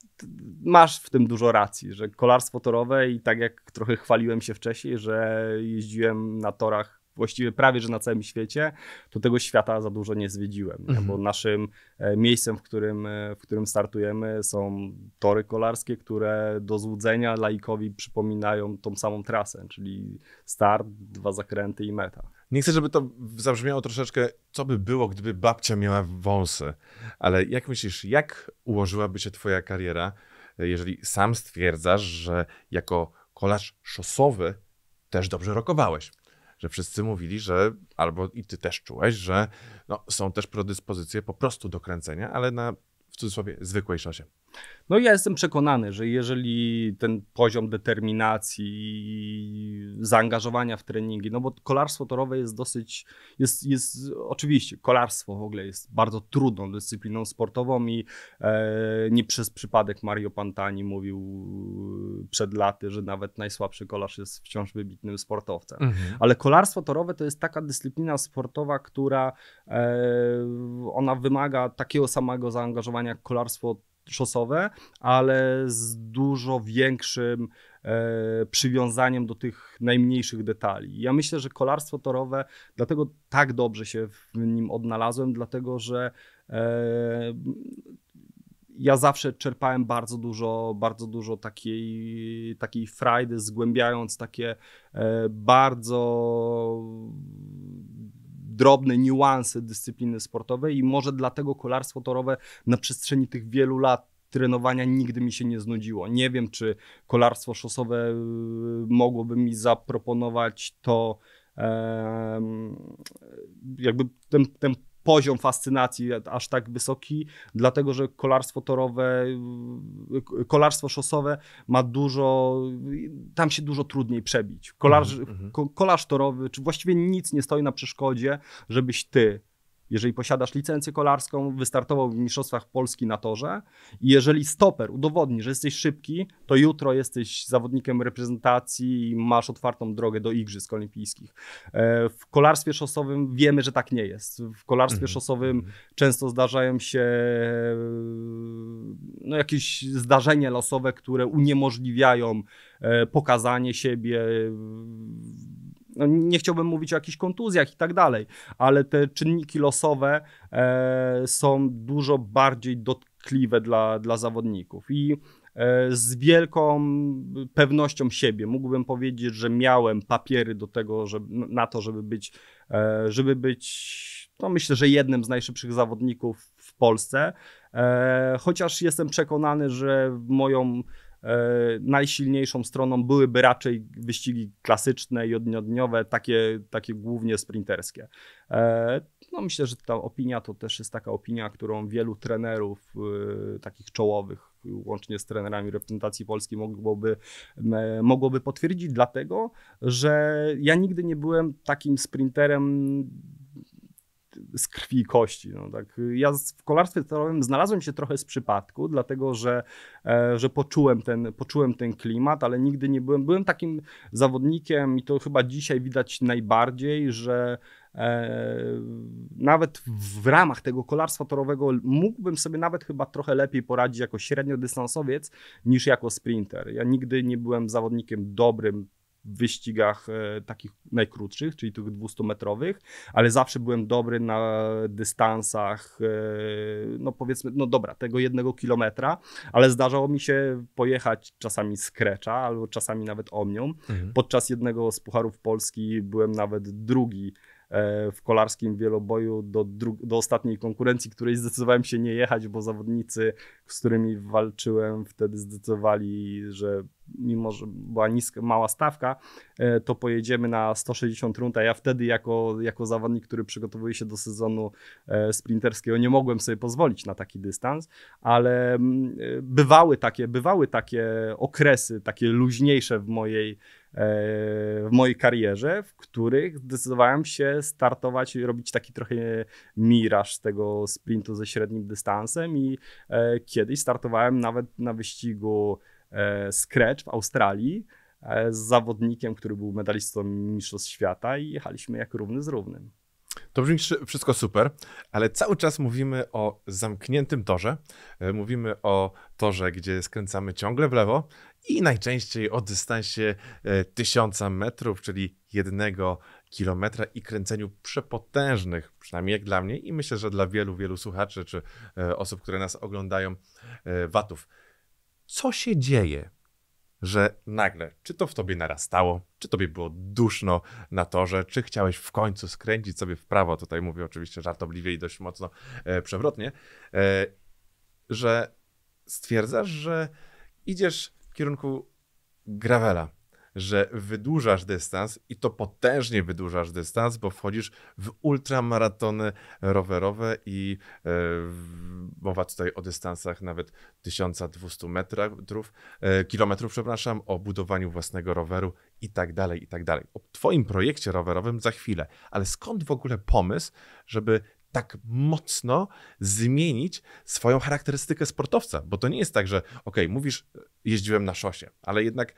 masz w tym dużo racji, że kolarstwo torowe i tak jak trochę chwaliłem się wcześniej, że jeździłem na torach właściwie prawie że na całym świecie, to tego świata za dużo nie zwiedziłem, mhm. bo naszym e, miejscem, w którym, e, w którym startujemy są tory kolarskie, które do złudzenia laikowi przypominają tą samą trasę, czyli start, dwa zakręty i meta. Nie chcę, żeby to zabrzmiało troszeczkę, co by było, gdyby babcia miała wąsy, ale jak myślisz, jak ułożyłaby się twoja kariera, e, jeżeli sam stwierdzasz, że jako kolarz szosowy też dobrze rokowałeś? że wszyscy mówili, że albo i ty też czułeś, że no, są też predyspozycje po prostu do kręcenia, ale na w cudzysłowie zwykłej szosie. No ja jestem przekonany, że jeżeli ten poziom determinacji, zaangażowania w treningi, no bo kolarstwo torowe jest dosyć, jest, jest oczywiście, kolarstwo w ogóle jest bardzo trudną dyscypliną sportową i e, nie przez przypadek Mario Pantani mówił przed laty, że nawet najsłabszy kolarz jest wciąż wybitnym sportowcem. Mhm. Ale kolarstwo torowe to jest taka dyscyplina sportowa, która e, ona wymaga takiego samego zaangażowania jak kolarstwo szosowe, ale z dużo większym e, przywiązaniem do tych najmniejszych detali. Ja myślę, że kolarstwo torowe, dlatego tak dobrze się w nim odnalazłem, dlatego że e, ja zawsze czerpałem bardzo dużo, bardzo dużo takiej, takiej frajdy, zgłębiając takie e, bardzo drobne niuanse dyscypliny sportowej i może dlatego kolarstwo torowe na przestrzeni tych wielu lat trenowania nigdy mi się nie znudziło. Nie wiem, czy kolarstwo szosowe y, mogłoby mi zaproponować to, jakby ten, ten poziom fascynacji aż tak wysoki, dlatego że kolarstwo torowe, y, kolarstwo szosowe ma dużo, tam się dużo trudniej przebić. Kolarz, mm -hmm. ko, kolarz torowy, czy właściwie nic nie stoi na przeszkodzie, żebyś ty jeżeli posiadasz licencję kolarską, wystartował w Mistrzostwach Polski na torze i jeżeli stoper udowodni, że jesteś szybki, to jutro jesteś zawodnikiem reprezentacji i masz otwartą drogę do Igrzysk Olimpijskich. E, w kolarstwie szosowym wiemy, że tak nie jest. W kolarstwie mhm. szosowym mhm. często zdarzają się no, jakieś zdarzenia losowe, które uniemożliwiają e, pokazanie siebie no nie chciałbym mówić o jakichś kontuzjach i tak dalej, ale te czynniki losowe e, są dużo bardziej dotkliwe dla, dla zawodników. I e, z wielką pewnością siebie. Mógłbym powiedzieć, że miałem papiery do tego, żeby, na to, żeby być, e, żeby być, no myślę, że jednym z najszybszych zawodników w Polsce. E, chociaż jestem przekonany, że moją E, najsilniejszą stroną byłyby raczej wyścigi klasyczne, jednodniowe, takie, takie głównie sprinterskie. E, no myślę, że ta opinia to też jest taka opinia, którą wielu trenerów e, takich czołowych, łącznie z trenerami reprezentacji Polski, mogłoby, mogłoby potwierdzić, dlatego że ja nigdy nie byłem takim sprinterem z krwi i kości. No, tak. Ja w kolarstwie torowym znalazłem się trochę z przypadku, dlatego że, e, że poczułem, ten, poczułem ten klimat, ale nigdy nie byłem. Byłem takim zawodnikiem i to chyba dzisiaj widać najbardziej, że e, nawet w ramach tego kolarstwa torowego mógłbym sobie nawet chyba trochę lepiej poradzić jako średniodystansowiec niż jako sprinter. Ja nigdy nie byłem zawodnikiem dobrym wyścigach e, takich najkrótszych, czyli tych 200-metrowych, ale zawsze byłem dobry na dystansach, e, no powiedzmy, no dobra, tego jednego kilometra, ale zdarzało mi się pojechać czasami z Krecza albo czasami nawet Omnią. Mhm. Podczas jednego z Pucharów Polski byłem nawet drugi E, w kolarskim wieloboju do, do ostatniej konkurencji, której zdecydowałem się nie jechać, bo zawodnicy, z którymi walczyłem, wtedy zdecydowali, że mimo, że była niska, mała stawka, e, to pojedziemy na 160 rund, a ja wtedy jako, jako zawodnik, który przygotowuje się do sezonu e, sprinterskiego, nie mogłem sobie pozwolić na taki dystans, ale mm, bywały takie, bywały takie okresy, takie luźniejsze w mojej E, w mojej karierze, w których zdecydowałem się startować i robić taki trochę miraż tego sprintu ze średnim dystansem i e, kiedyś startowałem nawet na wyścigu e, Scratch w Australii z zawodnikiem, który był medalistą Mistrzostw Świata i jechaliśmy jak równy z równym. To brzmi wszystko super, ale cały czas mówimy o zamkniętym torze. Mówimy o torze, gdzie skręcamy ciągle w lewo i najczęściej o dystansie 1000 e, metrów, czyli jednego kilometra i kręceniu przepotężnych, przynajmniej jak dla mnie i myślę, że dla wielu, wielu słuchaczy czy e, osób, które nas oglądają, e, watów. Co się dzieje, że nagle, czy to w tobie narastało, czy tobie było duszno na torze, czy chciałeś w końcu skręcić sobie w prawo, tutaj mówię oczywiście żartobliwie i dość mocno przewrotnie, że stwierdzasz, że idziesz kierunku gravela, że wydłużasz dystans i to potężnie wydłużasz dystans, bo wchodzisz w ultramaratony rowerowe i e, mowa tutaj o dystansach nawet 1200 metrów, e, kilometrów, przepraszam, o budowaniu własnego roweru i tak dalej, i tak dalej. O twoim projekcie rowerowym za chwilę, ale skąd w ogóle pomysł, żeby tak mocno zmienić swoją charakterystykę sportowca, bo to nie jest tak, że ok, mówisz, jeździłem na szosie, ale jednak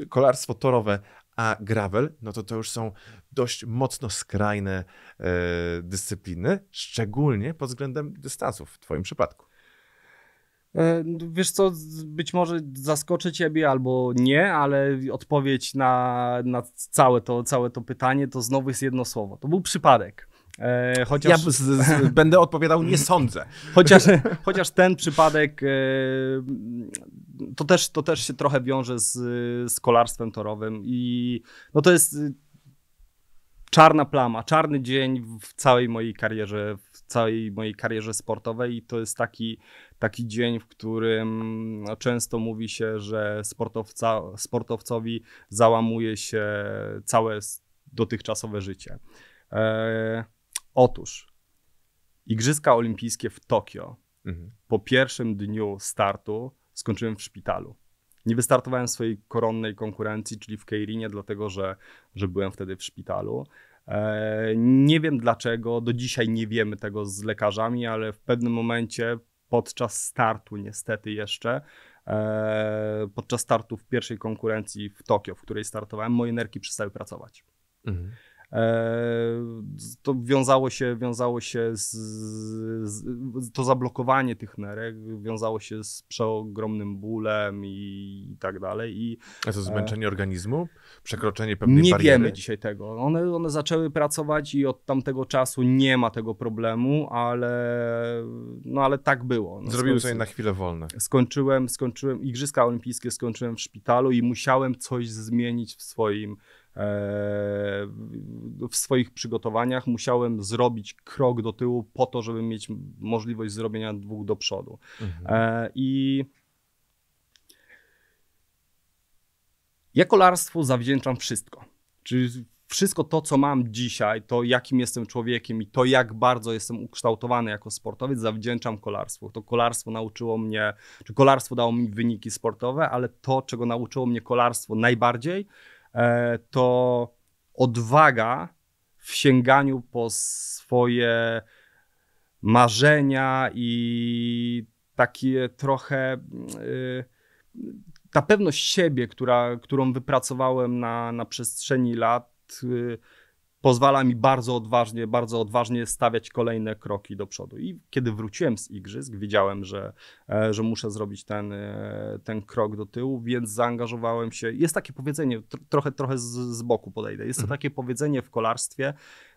y, kolarstwo torowe, a gravel, no to to już są dość mocno skrajne y, dyscypliny, szczególnie pod względem dystansów w twoim przypadku. E, wiesz co, być może zaskoczy ciebie albo nie, ale odpowiedź na, na całe, to, całe to pytanie to znowu jest jedno słowo. To był przypadek. E, chociaż... Ja z, z, będę odpowiadał, nie sądzę. Chociaż, chociaż ten przypadek e, to, też, to też się trochę wiąże z, z kolarstwem torowym i no to jest e, czarna plama, czarny dzień w całej mojej karierze, w całej mojej karierze sportowej i to jest taki, taki dzień, w którym no, często mówi się, że sportowca, sportowcowi załamuje się całe dotychczasowe życie. E, Otóż Igrzyska Olimpijskie w Tokio mhm. po pierwszym dniu startu skończyłem w szpitalu. Nie wystartowałem swojej koronnej konkurencji, czyli w Keirinie, dlatego że, że byłem wtedy w szpitalu. E, nie wiem dlaczego, do dzisiaj nie wiemy tego z lekarzami, ale w pewnym momencie podczas startu, niestety jeszcze, e, podczas startu w pierwszej konkurencji w Tokio, w której startowałem, moje nerki przestały pracować. Mhm. E, to wiązało się, wiązało się z, z, to zablokowanie tych nerek, wiązało się z przeogromnym bólem i, i tak dalej. I, A to e, zmęczenie e, organizmu? Przekroczenie pewnej nie bariery? Nie wiemy dzisiaj tego. One, one zaczęły pracować i od tamtego czasu nie ma tego problemu, ale, no, ale tak było. No, sobie na chwilę wolne. Skończyłem, skończyłem, Igrzyska Olimpijskie skończyłem w szpitalu i musiałem coś zmienić w swoim E, w swoich przygotowaniach musiałem zrobić krok do tyłu po to, żeby mieć możliwość zrobienia dwóch do przodu. Mhm. E, I ja kolarstwu zawdzięczam wszystko. Czyli wszystko to, co mam dzisiaj, to jakim jestem człowiekiem i to, jak bardzo jestem ukształtowany jako sportowiec, zawdzięczam kolarstwu. To kolarstwo nauczyło mnie, czy kolarstwo dało mi wyniki sportowe, ale to, czego nauczyło mnie kolarstwo najbardziej, E, to odwaga w sięganiu po swoje marzenia i takie trochę e, ta pewność siebie, która, którą wypracowałem na, na przestrzeni lat, e, pozwala mi bardzo odważnie, bardzo odważnie stawiać kolejne kroki do przodu. I kiedy wróciłem z igrzysk, wiedziałem, że, e, że muszę zrobić ten, e, ten krok do tyłu, więc zaangażowałem się. Jest takie powiedzenie, trochę, trochę z, z boku podejdę, jest to mhm. takie powiedzenie w kolarstwie,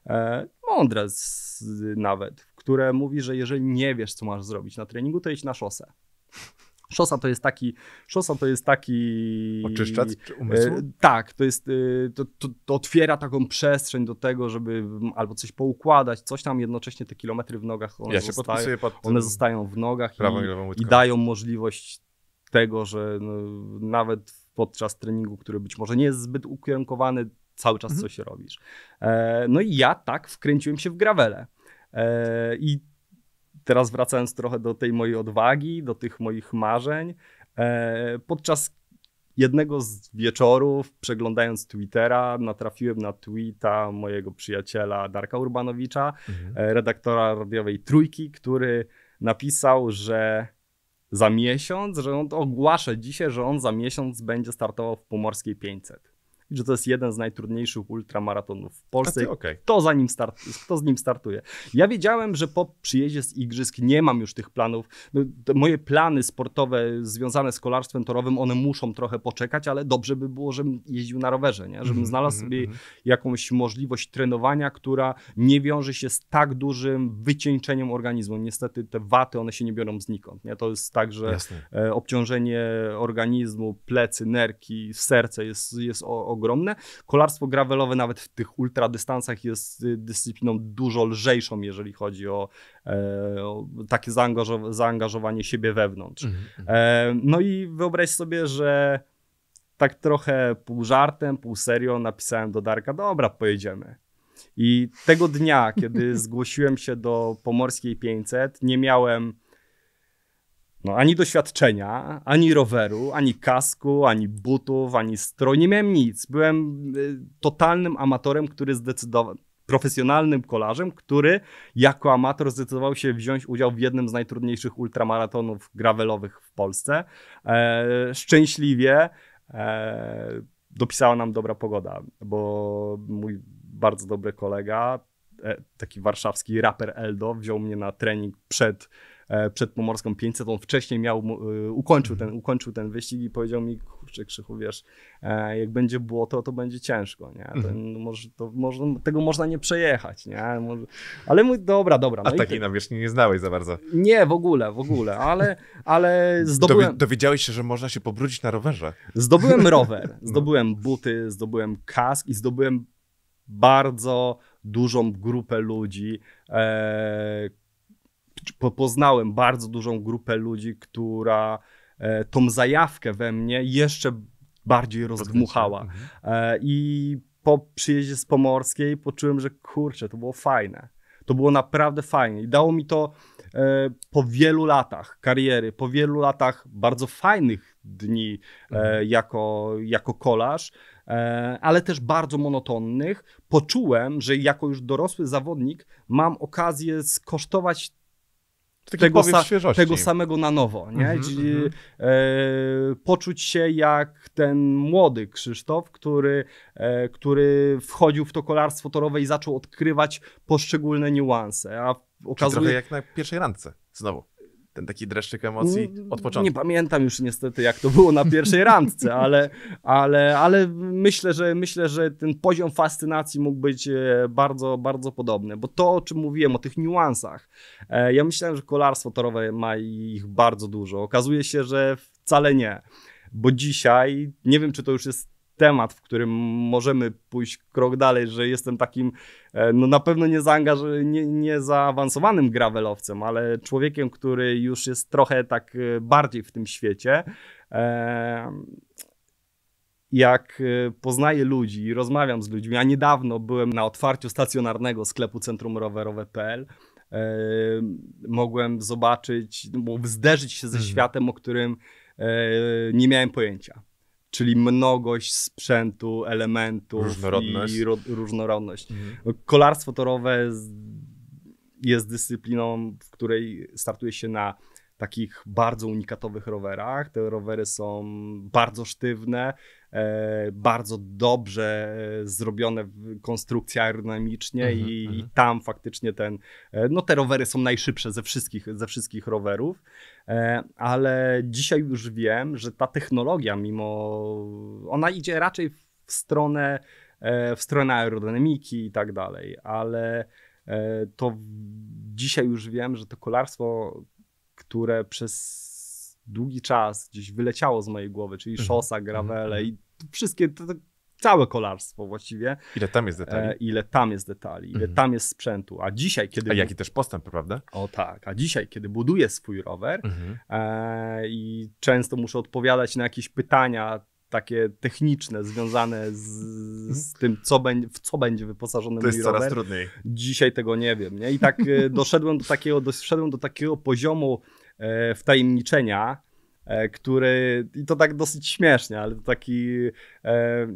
e, mądre z, nawet, które mówi, że jeżeli nie wiesz, co masz zrobić na treningu, to idź na szosę. Szosa to jest taki. Szosa to jest taki. Oczyszczacz umysłu? E, tak, to jest. E, to, to, to, otwiera taką przestrzeń do tego, żeby albo coś poukładać, coś tam jednocześnie te kilometry w nogach. One, ja zostają, one zostają w nogach i, i, dają możliwość tego, że no, nawet podczas treningu, który być może nie jest zbyt ukierunkowany, cały czas mhm. coś robisz. E, no i ja tak wkręciłem się w grawelę. E, I teraz wracając trochę do tej mojej odwagi, do tych moich marzeń, e, podczas jednego z wieczorów, przeglądając Twittera, natrafiłem na tweeta mojego przyjaciela Darka Urbanowicza, mhm. E, redaktora radiowej Trójki, który napisał, że za miesiąc, że on ogłasza dzisiaj, że on za miesiąc będzie startował w Pomorskiej 500 i że to jest jeden z najtrudniejszych ultramaratonów w Polsce. To okay. Kto, za nim kto z nim startuje? Ja wiedziałem, że po przyjeździe z igrzysk nie mam już tych planów. No, moje plany sportowe związane z kolarstwem torowym, one muszą trochę poczekać, ale dobrze by było, żebym jeździł na rowerze, nie? żebym mhm, znalazł mhm, sobie mhm. jakąś możliwość trenowania, która nie wiąże się z tak dużym wycieńczeniem organizmu. Niestety te waty, one się nie biorą znikąd. Nie? To jest tak, że Jasne. E, obciążenie organizmu, plecy, nerki, serce jest, jest o ogromne. Kolarstwo gravelowe nawet w tych ultradystansach jest y, dyscypliną dużo lżejszą, jeżeli chodzi o, e, o takie zaangażowanie siebie wewnątrz. Mhm, mhm. e, no i wyobraź sobie, że tak trochę pół żartem, pół serio napisałem do Darka, dobra, pojedziemy. I tego dnia, kiedy zgłosiłem się do Pomorskiej 500, nie miałem no, ani doświadczenia, ani roweru, ani kasku, ani butów, ani stroju. Nie miałem nic. Byłem y, totalnym amatorem, który zdecydował, profesjonalnym kolarzem, który jako amator zdecydował się wziąć udział w jednym z najtrudniejszych ultramaratonów gravelowych w Polsce. E, szczęśliwie e, dopisała nam dobra pogoda, bo mój bardzo dobry kolega, e, taki warszawski raper Eldo, wziął mnie na trening przed E, przedpomorską 500. On wcześniej miał, e, ukończył mhm. ten, ukończył ten wyścig i powiedział mi, kurczę Krzychu, wiesz, e, jak będzie błoto, to będzie ciężko, nie? To, mhm. no, może, to, może, tego można nie przejechać, nie? Może, ale mój, dobra, dobra. No A takiej ty... nawierzchni nie znałeś za bardzo. Nie, w ogóle, w ogóle, ale, ale zdobyłem... Dowiedziałeś się, że można się pobrudzić na rowerze. Zdobyłem rower, no. zdobyłem buty, zdobyłem kask i zdobyłem bardzo dużą grupę ludzi, e, poznałem bardzo dużą grupę ludzi, która e, tą zajawkę we mnie jeszcze bardziej rozdmuchała. Mhm. E, I po przyjeździe z Pomorskiej poczułem, że kurczę, to było fajne. To było naprawdę fajne. i dało mi to e, po wielu latach kariery, po wielu latach bardzo fajnych dni e, mhm. jako, jako kolarz, e, ale też bardzo monotonnych. Poczułem, że jako już dorosły zawodnik mam okazję skosztować tego, sa tego, samego na nowo, nie? Mm -hmm, Czyli, mm -hmm. e, poczuć się jak ten młody Krzysztof, który, e, który wchodził w to kolarstwo torowe i zaczął odkrywać poszczególne niuanse. A okazuje... Czyli trochę jak na pierwszej randce, znowu ten taki dreszczyk emocji mm, od początku. Nie pamiętam już niestety, jak to było na pierwszej randce, ale, ale, ale myślę, że myślę, że ten poziom fascynacji mógł być e, bardzo, bardzo podobny, bo to, o czym mówiłem, o tych niuansach, e, ja myślałem, że kolarstwo torowe ma ich bardzo dużo. Okazuje się, że wcale nie, bo dzisiaj, nie wiem, czy to już jest temat, w którym możemy pójść krok dalej, że jestem takim, e, no na pewno nie, zaangaż, nie, nie zaawansowanym gravelowcem, ale człowiekiem, który już jest trochę tak e, bardziej w tym świecie. E, jak poznaję ludzi i rozmawiam z ludźmi, a niedawno byłem na otwarciu stacjonarnego sklepu centrum rowerowe.pl, mogłem zobaczyć, no, zderzyć się ze mhm. światem, o którym nie miałem pojęcia czyli mnogość sprzętu, elementów różnorodność. i ro, różnorodność. Mhm. No, kolarstwo torowe jest dyscypliną, w której startuje się na takich bardzo unikatowych rowerach. Te rowery są bardzo sztywne, E, bardzo dobrze e, zrobione konstrukcja aerodynamicznie mm i, i, mhm. tam faktycznie ten, e, no te rowery są najszybsze ze wszystkich, ze wszystkich rowerów, ale dzisiaj już wiem, że ta technologia mimo, ona idzie raczej w stronę, w stronę aerodynamiki i tak dalej, ale to dzisiaj już wiem, że to kolarstwo, które przez długi czas gdzieś wyleciało z mojej głowy, czyli mhm. szosa, mhm, gravele mhm. i wszystkie, to, to, całe kolarstwo właściwie. Ile tam jest detali? E, ile tam jest detali, ile mhm. tam jest sprzętu. A dzisiaj, kiedy. A jaki też postęp, prawda? O tak. A dzisiaj, kiedy buduję swój rower mhm. e, i często muszę odpowiadać na jakieś pytania takie techniczne związane z, mhm. z tym, co w co będzie wyposażony to mój rower. To jest coraz trudniej. Dzisiaj tego nie wiem. Nie? I tak e, doszedłem do takiego, doszedłem do takiego poziomu E, wtajemniczenia, e, który, i to tak dosyć śmiesznie, ale to taki, e,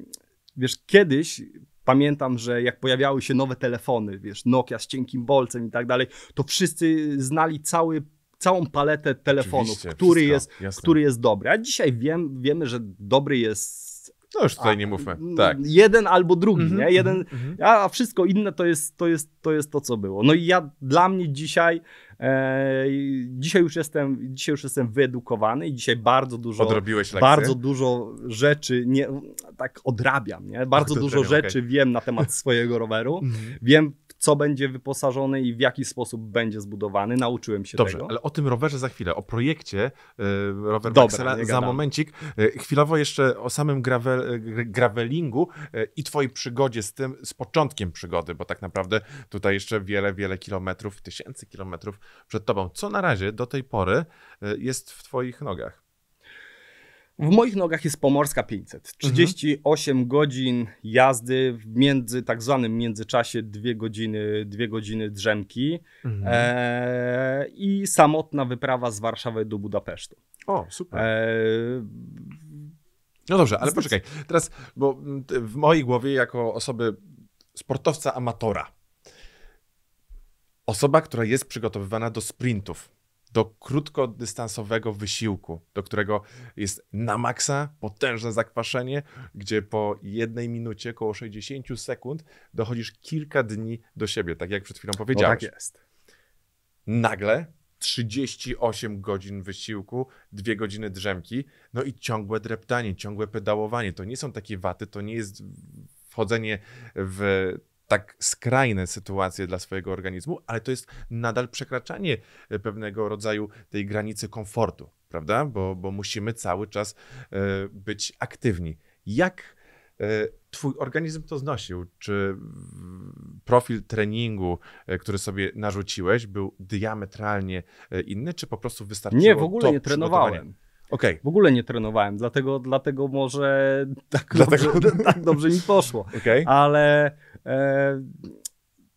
wiesz, kiedyś pamiętam, że jak pojawiały się nowe telefony, wiesz, Nokia z cienkim bolcem i tak dalej, to wszyscy znali cały całą paletę telefonów, który jest, który jest dobry. A dzisiaj wiem, wiemy, że dobry jest. No już tutaj a, nie mówmy. Tak. Jeden albo drugi, mm -hmm, nie? Jeden, mm -hmm. a, a wszystko inne to jest, to, jest, to jest to, co było. No i ja dla mnie dzisiaj E, dzisiaj już jestem, dzisiaj już jestem wyedukowany i dzisiaj bardzo dużo, bardzo dużo rzeczy, nie, tak odrabiam, nie? bardzo Ach, tak, dużo odrabiam, rzeczy okay. wiem na temat swojego roweru. Mhm. wiem co będzie wyposażony i w jaki sposób będzie zbudowany. Nauczyłem się Dobrze, tego. ale o tym rowerze za chwilę, o projekcie yy, rower za momencik. Yy, chwilowo jeszcze o samym gravel, e, gravelingu yy, i twojej przygodzie z tym, z początkiem przygody, bo tak naprawdę tutaj jeszcze wiele, wiele kilometrów, tysięcy kilometrów przed tobą. Co na razie do tej pory jest w twoich nogach? W moich nogach jest Pomorska 500. 38 mhm. godzin jazdy w między, tak zwanym międzyczasie dwie godziny, dwie godziny drzemki mhm. e, i samotna wyprawa z Warszawy do Budapesztu. O, super. E, no dobrze, ale poczekaj. Teraz, bo w mojej głowie jako osoby sportowca amatora, osoba, która jest przygotowywana do sprintów, do krótkodystansowego wysiłku, do którego jest na maksa potężne zakwaszenie, gdzie po jednej minucie, około 60 sekund, dochodzisz kilka dni do siebie, tak jak przed chwilą powiedziałeś. No tak jest. Nagle 38 godzin wysiłku, 2 godziny drzemki, no i ciągłe dreptanie, ciągłe pedałowanie. To nie są takie waty, to nie jest wchodzenie w tak skrajne sytuacje dla swojego organizmu, ale to jest nadal przekraczanie e, pewnego rodzaju tej granicy komfortu, prawda? Bo, bo musimy cały czas e, być aktywni. Jak e, Twój organizm to znosił? Czy profil treningu, który sobie narzuciłeś, był diametralnie inny, czy po prostu wystarczyło? Nie, w ogóle nie trenowałem. Okay. W ogóle nie trenowałem, dlatego, dlatego może tak, dlatego... Dobrze, tak dobrze mi poszło. Okay. Ale E,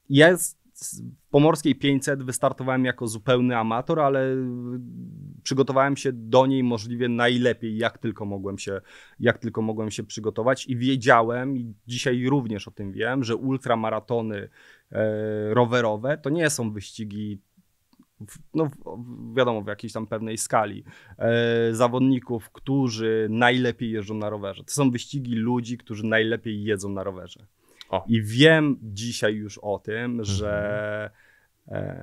ja z Pomorskiej 500 wystartowałem jako zupełny amator, ale przygotowałem się do niej możliwie najlepiej, jak tylko mogłem się, jak tylko mogłem się przygotować i wiedziałem, i dzisiaj również o tym wiem, że ultramaratony e, rowerowe to nie są wyścigi no, wiadomo, w jakiejś tam pewnej skali e, zawodników, którzy najlepiej jeżdżą na rowerze. To są wyścigi ludzi, którzy najlepiej jedzą na rowerze. O. I wiem dzisiaj już o tym, mhm. że e,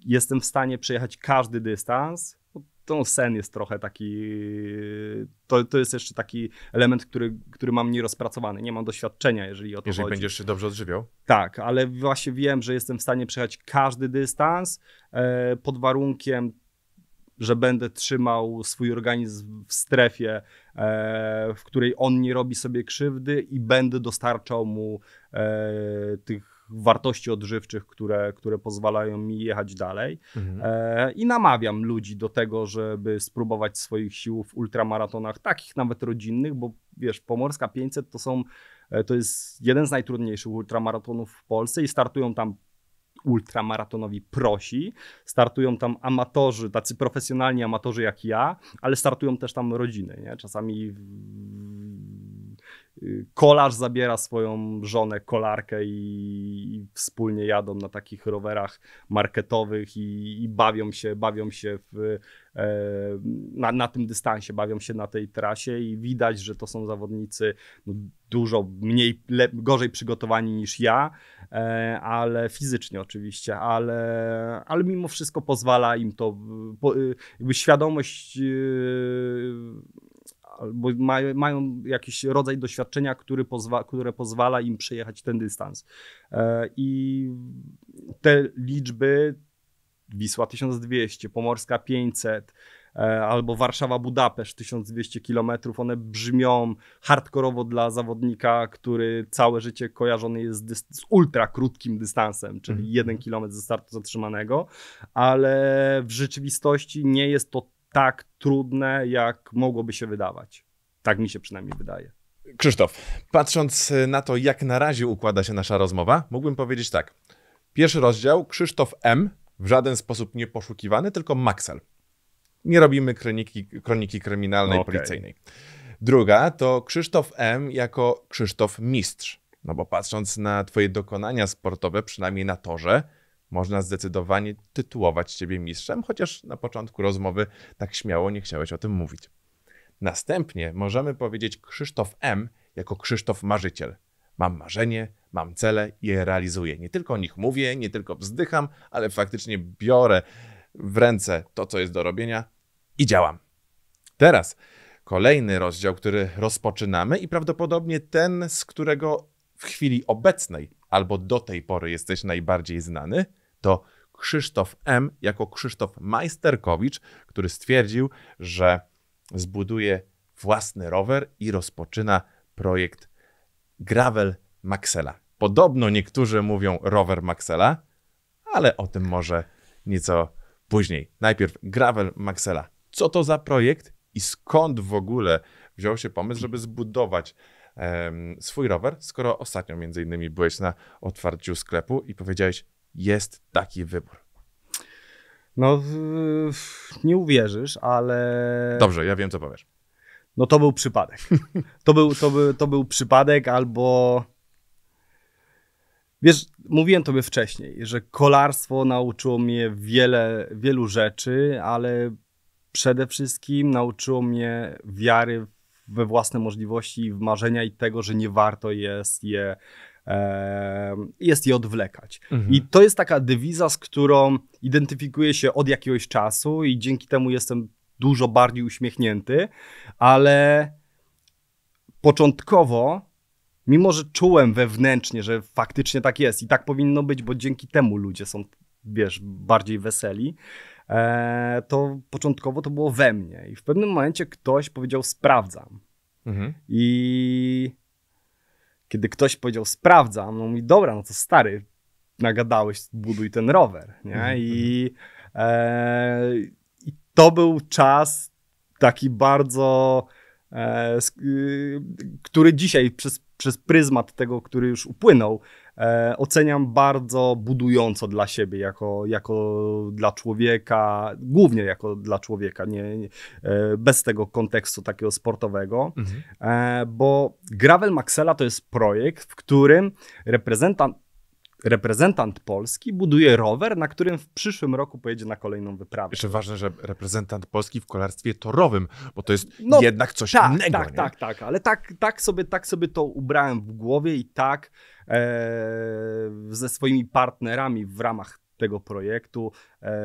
jestem w stanie przejechać każdy dystans. To sen jest trochę taki. To, to jest jeszcze taki element, który, który mam nierozpracowany. Nie mam doświadczenia, jeżeli o to jeżeli chodzi. Jeżeli będziesz się dobrze odżywiał. Tak, ale właśnie wiem, że jestem w stanie przejechać każdy dystans e, pod warunkiem że będę trzymał swój organizm w strefie, e, w której on nie robi sobie krzywdy i będę dostarczał mu e, tych wartości odżywczych, które, które pozwalają mi jechać dalej. Mhm. E, I namawiam ludzi do tego, żeby spróbować swoich sił w ultramaratonach, takich nawet rodzinnych, bo wiesz, Pomorska 500 to są. To jest jeden z najtrudniejszych ultramaratonów w Polsce i startują tam ultramaratonowi prosi. Startują tam amatorzy, tacy profesjonalni amatorzy jak ja, ale startują też tam rodziny. Nie? Czasami Kolarz zabiera swoją żonę, kolarkę i, i wspólnie jadą na takich rowerach marketowych i, i bawią się, bawią się w, e, na, na, tym dystansie, bawią się na tej trasie i widać, że to są zawodnicy no, dużo mniej, le, gorzej przygotowani niż ja, e, ale fizycznie oczywiście, ale, ale mimo wszystko pozwala im to, po, jakby świadomość e, albo mają, mają jakiś rodzaj doświadczenia, który pozwa, które pozwala im przejechać ten dystans. E, I te liczby Wisła 1200, Pomorska 500, e, albo Warszawa-Budapeszt 1200 km, one brzmią hardkorowo dla zawodnika, który całe życie kojarzony jest z ultra krótkim dystansem, czyli mhm. jeden kilometr ze startu zatrzymanego, ale w rzeczywistości nie jest to tak trudne, jak mogłoby się wydawać. Tak mi się przynajmniej wydaje. Krzysztof, patrząc na to, jak na razie układa się nasza rozmowa, mógłbym powiedzieć tak. Pierwszy rozdział, Krzysztof M., w żaden sposób nie poszukiwany, tylko Maxel. Nie robimy kroniki, kroniki kryminalnej, no okay. policyjnej. Druga to Krzysztof M. jako Krzysztof Mistrz. No bo patrząc na twoje dokonania sportowe, przynajmniej na torze, można zdecydowanie tytułować Ciebie mistrzem, chociaż na początku rozmowy tak śmiało nie chciałeś o tym mówić. Następnie możemy powiedzieć Krzysztof M jako Krzysztof Marzyciel. Mam marzenie, mam cele i je realizuję. Nie tylko o nich mówię, nie tylko wzdycham, ale faktycznie biorę w ręce to, co jest do robienia i działam. Teraz kolejny rozdział, który rozpoczynamy i prawdopodobnie ten, z którego w chwili obecnej albo do tej pory jesteś najbardziej znany, to Krzysztof M. jako Krzysztof Majsterkowicz, który stwierdził, że zbuduje własny rower i rozpoczyna projekt Gravel Maxela. Podobno niektórzy mówią rower Maxela, ale o tym może nieco później. Najpierw Gravel Maxela. Co to za projekt i skąd w ogóle wziął się pomysł, żeby zbudować swój rower, skoro ostatnio między innymi byłeś na otwarciu sklepu i powiedziałeś, jest taki wybór. No, nie uwierzysz, ale. Dobrze, ja wiem, co powiesz. No to był przypadek. To był, to był, to był przypadek albo. Wiesz, mówiłem tobie wcześniej, że kolarstwo nauczyło mnie wiele, wielu rzeczy, ale przede wszystkim nauczyło mnie wiary we własne możliwości, w marzenia i tego, że nie warto jest je, e, jest je odwlekać. Mhm. I to jest taka dewiza, z którą identyfikuję się od jakiegoś czasu i dzięki temu jestem dużo bardziej uśmiechnięty, ale początkowo mimo że czułem wewnętrznie, że faktycznie tak jest i tak powinno być, bo dzięki temu ludzie są, wiesz, bardziej weseli, E, to początkowo to było we mnie. I w pewnym momencie ktoś powiedział: Sprawdzam. Mhm. I kiedy ktoś powiedział: Sprawdzam, no mi Dobra, no to stary, nagadałeś, buduj ten rower. Nie? Mhm. I, mhm. e, I to był czas taki bardzo. E, y, który dzisiaj przez, przez pryzmat tego, który już upłynął, e, oceniam bardzo budująco dla siebie, jako, jako dla człowieka, głównie jako dla człowieka, nie, nie e, bez tego kontekstu takiego sportowego, mhm. e, bo Gravel Maxela to jest projekt, w którym reprezentant reprezentant Polski buduje rower, na którym w przyszłym roku pojedzie na kolejną wyprawę. Jeszcze ważne, że reprezentant Polski w kolarstwie torowym, bo to jest no, jednak coś tak, innego. Tak, nie? tak, tak, ale tak, tak, sobie, tak sobie to ubrałem w głowie i tak e, ze swoimi partnerami w ramach tego projektu e,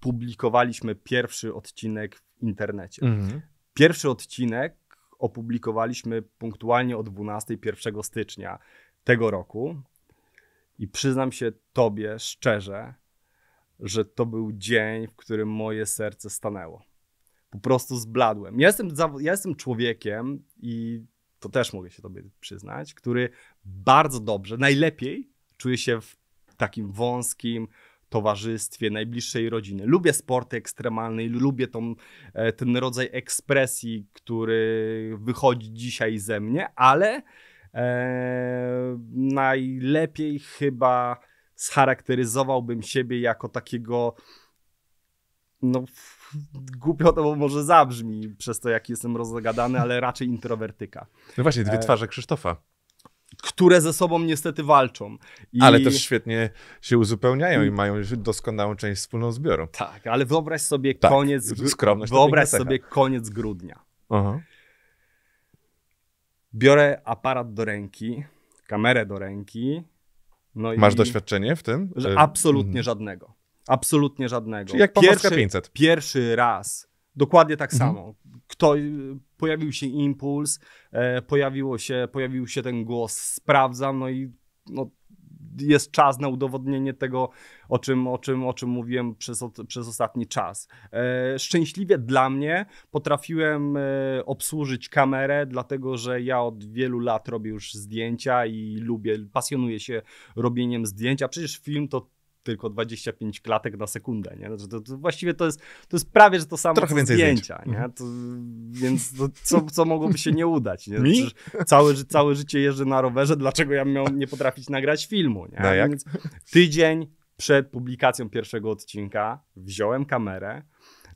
publikowaliśmy pierwszy odcinek w internecie. Mhm. Pierwszy odcinek opublikowaliśmy punktualnie o 12 1 stycznia tego roku. I przyznam się Tobie szczerze, że to był dzień, w którym moje serce stanęło. Po prostu zbladłem. Ja jestem, ja jestem człowiekiem i to też mogę się Tobie przyznać, który bardzo dobrze, najlepiej czuje się w takim wąskim, towarzystwie, najbliższej rodziny. Lubię sporty ekstremalne i lubię tą, e, ten rodzaj ekspresji, który wychodzi dzisiaj ze mnie, ale Eee, najlepiej chyba scharakteryzowałbym siebie jako takiego no głupio to może zabrzmi przez to, jaki jestem rozgadany, ale raczej introwertyka. No właśnie, dwie eee, twarze Krzysztofa. Które ze sobą niestety walczą. I... Ale też świetnie się uzupełniają i mm. mają doskonałą część wspólną zbioru. Tak, ale wyobraź sobie tak, koniec. Skromność wyobraź sobie koniec grudnia. Aha biorę aparat do ręki, kamerę do ręki. No Masz i... doświadczenie w tym? Absolutnie mm. żadnego. Absolutnie żadnego. Czyli jak pierwszy, 500. Pierwszy raz, dokładnie tak mm. samo. Kto, y, pojawił się impuls, e, pojawiło się, pojawił się ten głos, sprawdzam, no i no, jest czas na udowodnienie tego, o czym, o czym, o czym mówiłem przez, przez ostatni czas. E, szczęśliwie dla mnie potrafiłem e, obsłużyć kamerę, dlatego że ja od wielu lat robię już zdjęcia i lubię, pasjonuję się robieniem zdjęcia a przecież film to tylko 25 klatek na sekundę, nie? Znaczy to, to właściwie to jest, to jest prawie, że to samo Trochę więcej zdjęcia, zdjęć. nie? To, więc to, co, co mogłoby się nie udać, nie? Mi? Całe, całe życie jeżdżę na rowerze, dlaczego ja miał nie potrafić nagrać filmu, nie? No jak? Więc tydzień przed publikacją pierwszego odcinka wziąłem kamerę,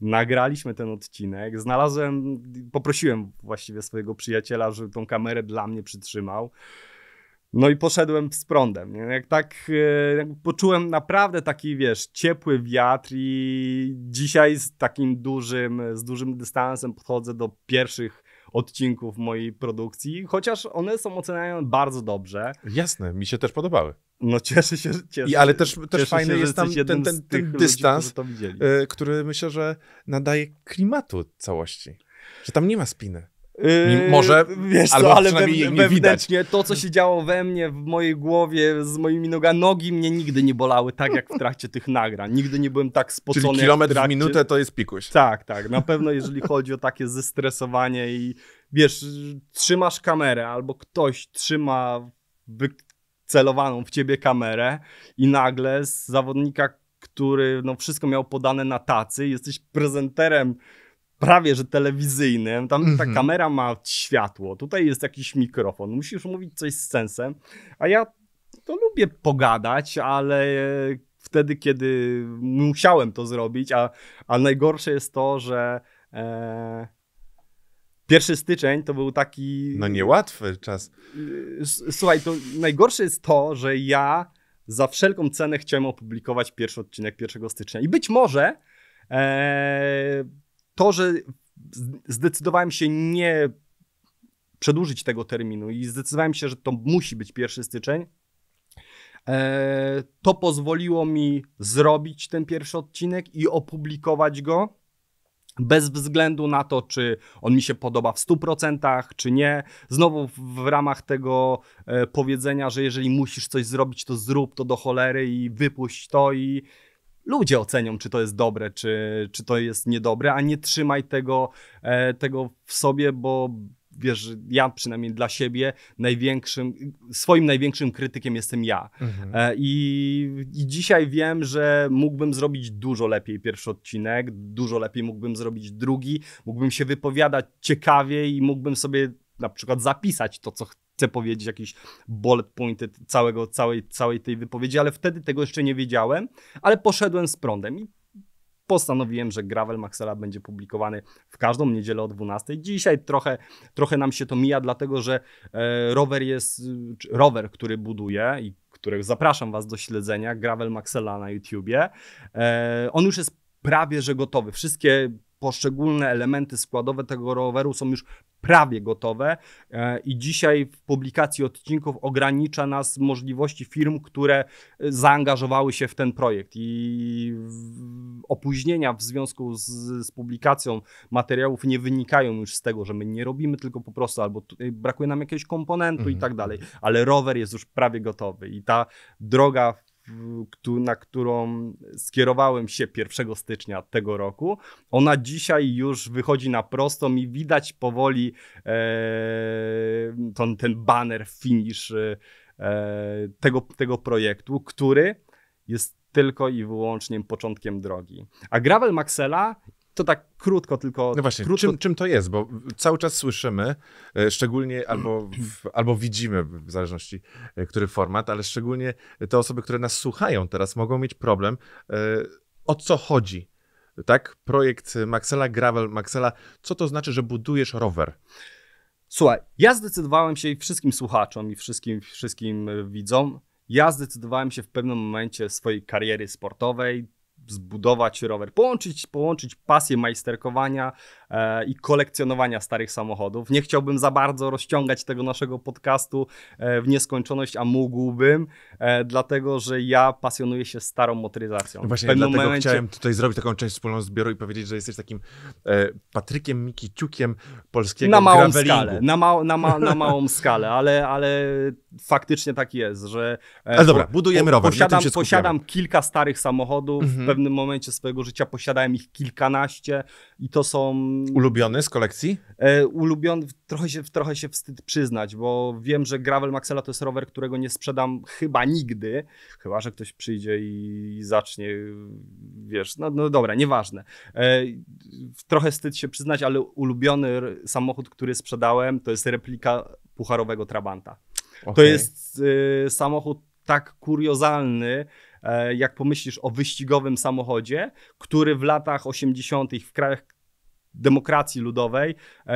nagraliśmy ten odcinek. Znalazłem, poprosiłem właściwie swojego przyjaciela, żeby tą kamerę dla mnie przytrzymał. No i poszedłem z prądem. Nie? Jak tak e, jak poczułem naprawdę taki, wiesz, ciepły wiatr i dzisiaj z takim dużym, z dużym dystansem podchodzę do pierwszych odcinków mojej produkcji, chociaż one są oceniane bardzo dobrze. Jasne, mi się też podobały. No cieszę się, cieszę I, Ale też, cieszę też fajny się, jest tam ten, ten, ten, dystans, ludzi, e, który myślę, że nadaje klimatu całości. Że tam nie ma spiny. Yy, Może, wiesz albo co, ale przynajmniej nie widać. to, co się działo we mnie, w mojej głowie, z moimi nogami, nogi mnie nigdy nie bolały tak, jak w trakcie tych nagrań. Nigdy nie byłem tak spocony. Czyli kilometr w, w minutę to jest pikuś. Tak, tak. Na pewno, jeżeli chodzi o takie zestresowanie i wiesz, trzymasz kamerę albo ktoś trzyma wycelowaną w ciebie kamerę i nagle z zawodnika, który no, wszystko miał podane na tacy, jesteś prezenterem prawie że telewizyjnym. Tam mm -hmm. ta mhm. kamera ma światło, tutaj jest jakiś mikrofon, musisz mówić coś z sensem. A ja to lubię pogadać, ale wtedy, kiedy musiałem to zrobić, a, a najgorsze jest to, że. E, pierwszy styczeń to był taki. No niełatwy czas. Y, słuchaj, to najgorsze jest to, że ja za wszelką cenę chciałem opublikować pierwszy odcinek 1 stycznia. I być może. E, to, że zdecydowałem się nie przedłużyć tego terminu i zdecydowałem się, że to musi być pierwszy styczeń, e, to pozwoliło mi zrobić ten pierwszy odcinek i opublikować go. Bez względu na to, czy on mi się podoba w 100%, czy nie. Znowu w ramach tego e, powiedzenia, że jeżeli musisz coś zrobić, to zrób to do cholery i wypuść to i, ludzie ocenią, czy to jest dobre, czy, czy to jest niedobre, a nie trzymaj tego, e, tego w sobie, bo wiesz, ja przynajmniej dla siebie największym, swoim największym krytykiem jestem ja. Mhm. E, I, I dzisiaj wiem, że mógłbym zrobić dużo lepiej pierwszy odcinek, dużo lepiej mógłbym zrobić drugi, mógłbym się wypowiadać ciekawiej i mógłbym sobie na przykład zapisać to, co chcę chcę powiedzieć jakiś bullet pointy całego, całej, całej tej wypowiedzi, ale wtedy tego jeszcze nie wiedziałem, ale poszedłem z prądem i postanowiłem, że Gravel Maxela będzie publikowany w każdą niedzielę o 12. Dzisiaj trochę, trochę nam się to mija, dlatego że e, rower jest, rower, który buduję i którego zapraszam Was do śledzenia, Gravel Maxela na YouTubie, e, on już jest prawie że gotowy. Wszystkie poszczególne elementy składowe tego roweru są już prawie gotowe e, i dzisiaj w publikacji odcinków ogranicza nas możliwości firm, które zaangażowały się w ten projekt i opóźnienia w związku z, z publikacją materiałów nie wynikają już z tego, że my nie robimy, tylko po prostu albo brakuje nam jakiegoś komponentu mhm. i tak dalej, ale rower jest już prawie gotowy i ta droga na którą skierowałem się 1 stycznia tego roku. Ona dzisiaj już wychodzi na prostą i widać powoli e, ten, ten banner finish e, tego, tego projektu, który jest tylko i wyłącznie początkiem drogi. A Gravel Maxela to tak krótko tylko. No właśnie, krótko... Czym, czym to jest? Bo cały czas słyszymy, e, szczególnie albo, albo widzimy, w zależności e, który format, ale szczególnie te osoby, które nas słuchają teraz, mogą mieć problem, e, o co chodzi. Tak? Projekt Maxela, Gravel Maxela. Co to znaczy, że budujesz rower? Słuchaj, ja zdecydowałem się i wszystkim słuchaczom i wszystkim, wszystkim widzom, ja zdecydowałem się w pewnym momencie swojej kariery sportowej, zbudować rower, połączyć, połączyć pasję majsterkowania E, i kolekcjonowania starych samochodów. Nie chciałbym za bardzo rozciągać tego naszego podcastu e, w nieskończoność, a mógłbym, e, dlatego że ja pasjonuję się starą motoryzacją. No właśnie, dlatego momencie... chciałem tutaj zrobić taką część wspólną zbioru i powiedzieć, że jesteś takim e, Patrykiem Mikiciukiem polskiego Na małą skalę, na, ma, na, ma, na małą skalę, ale, ale faktycznie tak jest, że... E, ale dobra, po, budujemy rower. Posiadam, posiadam kilka starych samochodów, mhm. w pewnym momencie swojego życia posiadałem ich kilkanaście i to są Ulubiony z kolekcji? E, ulubiony, trochę się, trochę się wstyd przyznać, bo wiem, że Gravel Maxela to jest rower, którego nie sprzedam chyba nigdy, chyba, że ktoś przyjdzie i, zacznie, wiesz, no, no dobra, nieważne. E, trochę wstyd się przyznać, ale ulubiony samochód, który sprzedałem, to jest replika pucharowego Trabanta. Okay. To jest y, samochód tak kuriozalny, e, jak pomyślisz o wyścigowym samochodzie, który w latach 80. w krajach demokracji ludowej e,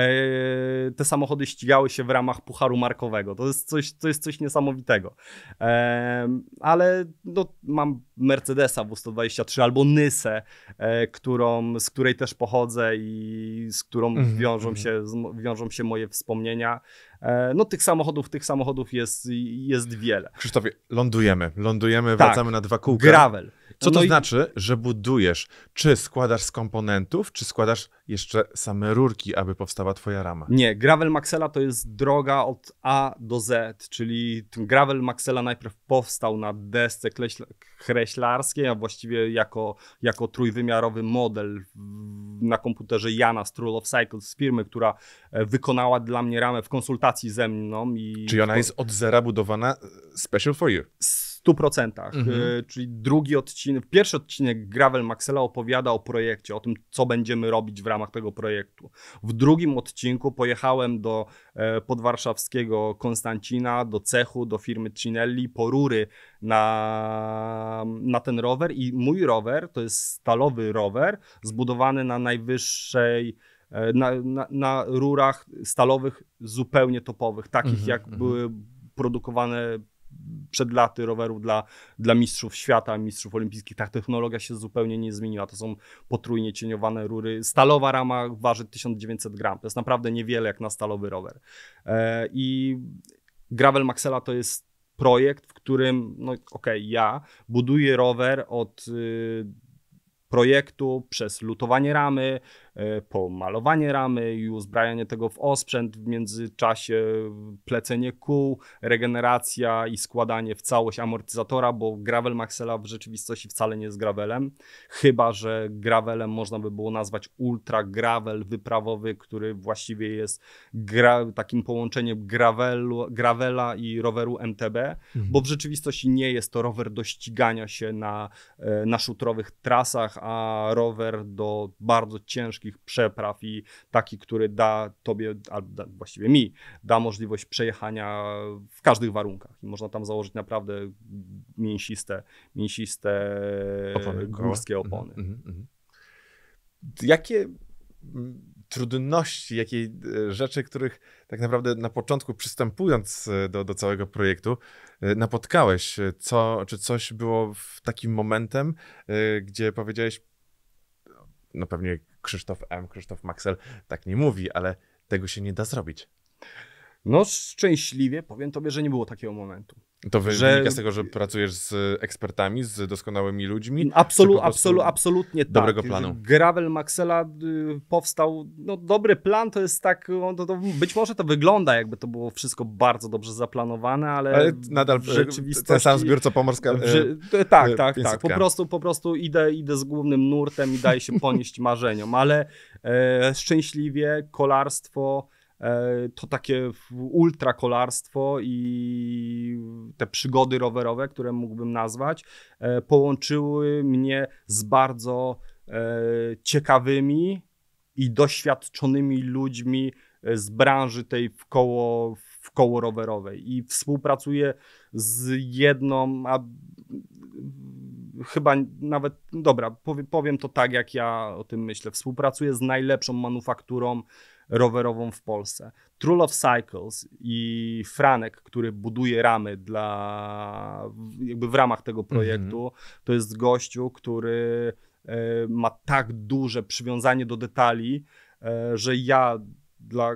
te samochody ścigały się w ramach pucharu markowego. To jest coś, to jest coś niesamowitego. E, ale no, mam Mercedesa W123 albo Nysę, e, którą, z której też pochodzę i z którą mhm, wiążą, mhm. się, wiążą się moje wspomnienia. No tych samochodów, tych samochodów jest, jest wiele. Krzysztofie, lądujemy, lądujemy, tak, wracamy na dwa kółka. Gravel. Co no to i... znaczy, że budujesz? Czy składasz z komponentów, czy składasz jeszcze same rurki, aby powstała twoja rama? Nie, gravel maxela to jest droga od A do Z, czyli gravel maxela najpierw powstał na desce kreślarskiej, a właściwie jako, jako trójwymiarowy model na komputerze Jana z True of Cycles z firmy, która e, wykonała dla mnie ramę w konsultacji ze mną. I... Czyli ona jest od zera budowana e, special for you? 100%. Mhm. Y, czyli drugi odcinek, pierwszy odcinek Gravel Maxela opowiada o projekcie, o tym, co będziemy robić w ramach tego projektu. W drugim odcinku pojechałem do e, podwarszawskiego Konstancina, do cechu, do firmy Cinelli, po rury na, na ten rower i mój rower to jest stalowy rower zbudowany na najwyższej e, na, na, na, rurach stalowych zupełnie topowych, takich mm -hmm, jak mm -hmm. były produkowane przed laty rowerów dla, dla mistrzów świata, mistrzów olimpijskich. Ta technologia się zupełnie nie zmieniła. To są potrójnie cieniowane rury. Stalowa rama waży 1900 gram. To jest naprawdę niewiele jak na stalowy rower. E, I Gravel Maxela to jest projekt, w którym, no okej, okay, ja buduję rower od. Y, projektu, przez lutowanie ramy, E, pomalowanie ramy i uzbrajanie tego w osprzęt, w międzyczasie plecenie kół, regeneracja i składanie w całość amortyzatora, bo gravel Maxela w rzeczywistości wcale nie jest gravelem, chyba że gravelem można by było nazwać ultra gravel wyprawowy, który właściwie jest gra, takim połączeniem gravelu, gravela i roweru MTB, mhm. bo w rzeczywistości nie jest to rower do ścigania się na, e, na szutrowych trasach, a rower do bardzo ciężkich wszystkich przepraw i taki, który da tobie, albo da, właściwie mi, da możliwość przejechania w każdych warunkach. I można tam założyć naprawdę mięsiste, mięsiste górskie mhm, opony. Mhm, mhm. Mm -hmm, mm -hmm. Jakie trudności, jakie e, rzeczy, których tak naprawdę na początku przystępując e, do, do całego projektu e, napotkałeś? Co, czy coś było w takim momentem, gdzie powiedziałeś, no pewnie Krzysztof M., Krzysztof Maxel tak nie mówi, ale tego się nie da zrobić. No szczęśliwie powiem tobie, że nie było takiego momentu. To że... wynika z tego, że pracujesz z ekspertami, z doskonałymi ludźmi? Absolut, absolu, absolutnie tak. Dobrego planu. Gravel Maxela y, powstał, no dobry plan to jest tak, no, to, to, być może to wygląda jakby to było wszystko bardzo dobrze zaplanowane, ale, ale nadal w rzeczywistości... Ten sam zbiór co Pomorska. E, tak, e, tak, tak. Po prostu, po prostu idę, idę z głównym nurtem i daję się ponieść marzeniom, ale e, szczęśliwie kolarstwo E, to takie ultra kolarstwo i te przygody rowerowe, które mógłbym nazwać, e, połączyły mnie z bardzo e, ciekawymi i doświadczonymi ludźmi z branży tej w koło, w koło rowerowej. I współpracuję z jedną, a chyba nawet, dobra, powiem, powiem to tak, jak ja o tym myślę. Współpracuję z najlepszą manufakturą rowerową w Polsce. True of Cycles i Franek, który buduje ramy dla, jakby w ramach tego mhm. projektu, to jest gościu, który e, ma tak duże przywiązanie do detali, e, że ja dla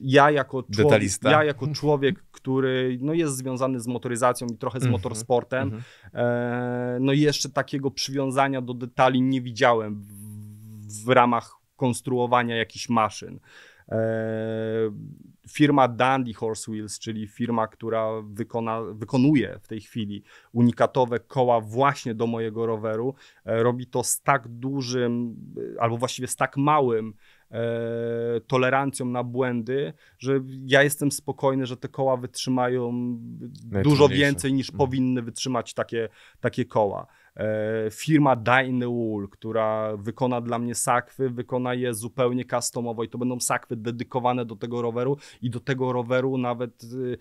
ja jako, człowiek, ja jako człowiek, który no, jest związany z motoryzacją i trochę z mm -hmm, motorsportem, mm -hmm. e, no jeszcze takiego przywiązania do detali nie widziałem w, w ramach konstruowania jakichś maszyn. E, firma Dandy Horse Wheels, czyli firma, która wykona, wykonuje w tej chwili unikatowe koła właśnie do mojego roweru, e, robi to z tak dużym, e, albo właściwie z tak małym tolerancją na błędy, że ja jestem spokojny, że te koła wytrzymają dużo więcej niż mhm. powinny wytrzymać takie, takie koła. E, firma Dine Wool, która wykona dla mnie sakwy, wykona je zupełnie customowo i to będą sakwy dedykowane do tego roweru i do tego roweru nawet y,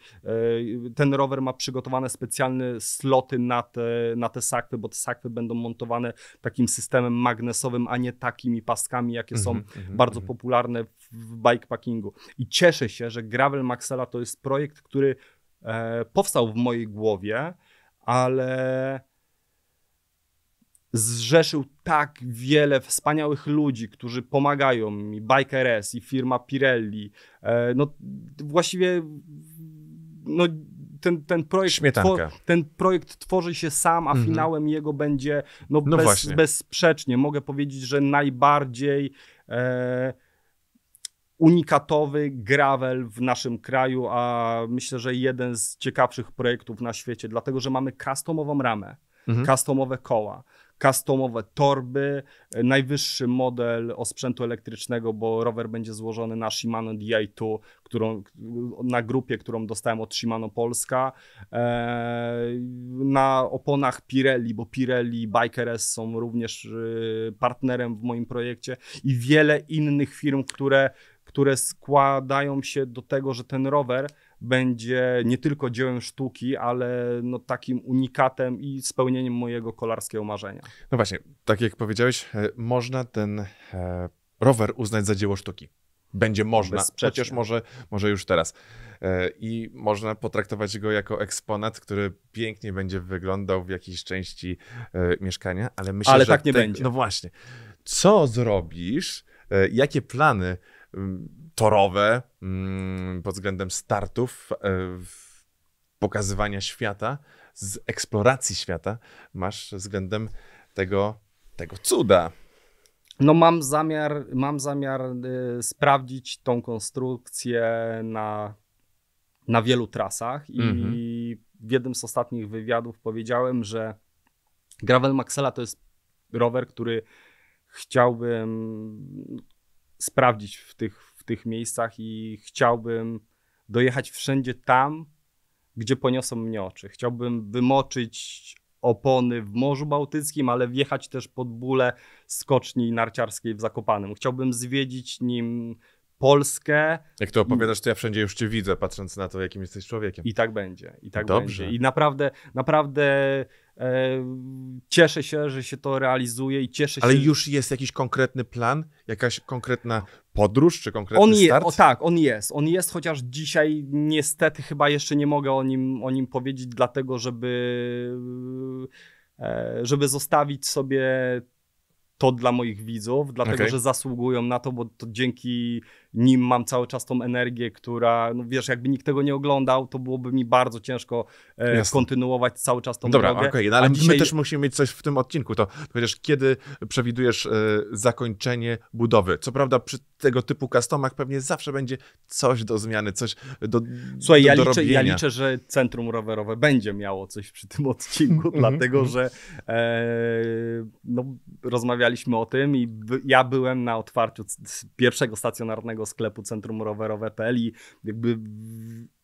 y, ten rower ma przygotowane specjalne sloty na te, na te sakwy, bo te sakwy będą montowane takim systemem magnesowym, a nie takimi paskami, jakie są mm-hmm, bardzo mm-hmm. popularne w, bikepackingu. I cieszę się, że Gravel Maxela to jest projekt, który e, powstał w mojej głowie, ale zrzeszył tak wiele wspaniałych ludzi, którzy pomagają mi, Bikeres i firma Pirelli. E, no właściwie no, ten, ten, projekt ten projekt tworzy się sam, a mhm. finałem jego będzie no, no bez, bezsprzecznie, mogę powiedzieć, że najbardziej e, unikatowy gravel w naszym kraju, a myślę, że jeden z ciekawszych projektów na świecie, dlatego że mamy customową ramę, mhm. customowe koła customowe torby, e, najwyższy model osprzętu elektrycznego, bo rower będzie złożony na Shimano DI2, którą, na grupie, którą dostałem od Shimano Polska, e, na oponach Pirelli, bo Pirelli Bikers są również e, partnerem w moim projekcie i wiele innych firm, które, które składają się do tego, że ten rower będzie nie tylko dziełem sztuki, ale no takim unikatem i spełnieniem mojego kolarskiego marzenia. No właśnie, tak jak powiedziałeś, e, można ten e, rower uznać za dzieło sztuki. Będzie można, przecież może, może już teraz. E, I można potraktować go jako eksponat, który pięknie będzie wyglądał w jakiejś części mieszkania, ale myślę, ale że... Ale tak nie będzie. No właśnie. Co zrobisz, jakie plany torowe mm, pod względem startów, e, pokazywania świata, z eksploracji świata masz względem tego, tego cuda. No mam zamiar, mam zamiar e, sprawdzić tą konstrukcję na, na wielu trasach i mhm. w jednym z ostatnich wywiadów powiedziałem, że Gravel Maxela to jest rower, który chciałbym, sprawdzić w tych, w tych miejscach i chciałbym dojechać wszędzie tam, gdzie poniosą mnie oczy. Chciałbym wymoczyć opony w Morzu Bałtyckim, ale wjechać też pod bóle skoczni narciarskiej w Zakopanem. Chciałbym zwiedzić nim Polskę. Jak to opowiadasz, to ja wszędzie już cię widzę, patrząc na to, jakim jesteś człowiekiem. I tak będzie, i tak Dobrze. będzie. I naprawdę, naprawdę e, cieszę się, że się to realizuje i cieszę Ale się. Ale już jest jakiś konkretny plan, jakaś konkretna podróż, czy konkretny on je, start? O, tak, on jest. On jest, chociaż dzisiaj niestety chyba jeszcze nie mogę o nim, o nim powiedzieć, dlatego żeby e, żeby zostawić sobie to dla moich widzów, dlatego okay. że zasługują na to, bo to dzięki nim mam cały czas tą energię, która, no wiesz, jakby nikt tego nie oglądał, to byłoby mi bardzo ciężko e, kontynuować cały czas tą Dobra, drogę. Dobra, okay, no ale dzisiaj... my też musimy mieć coś w tym odcinku, to chociaż kiedy przewidujesz e, zakończenie budowy? Co prawda przy tego typu customach pewnie zawsze będzie coś do zmiany, coś do Słuchaj, do, ja, liczę, robienia. ja liczę, że Centrum Rowerowe będzie miało coś przy tym odcinku, mhm, dlatego mhm. że e, no, rozmawiamy rozmawialiśmy o tym i by, ja byłem na otwarciu pierwszego stacjonarnego sklepu Centrum Rowerowe.pl i jakby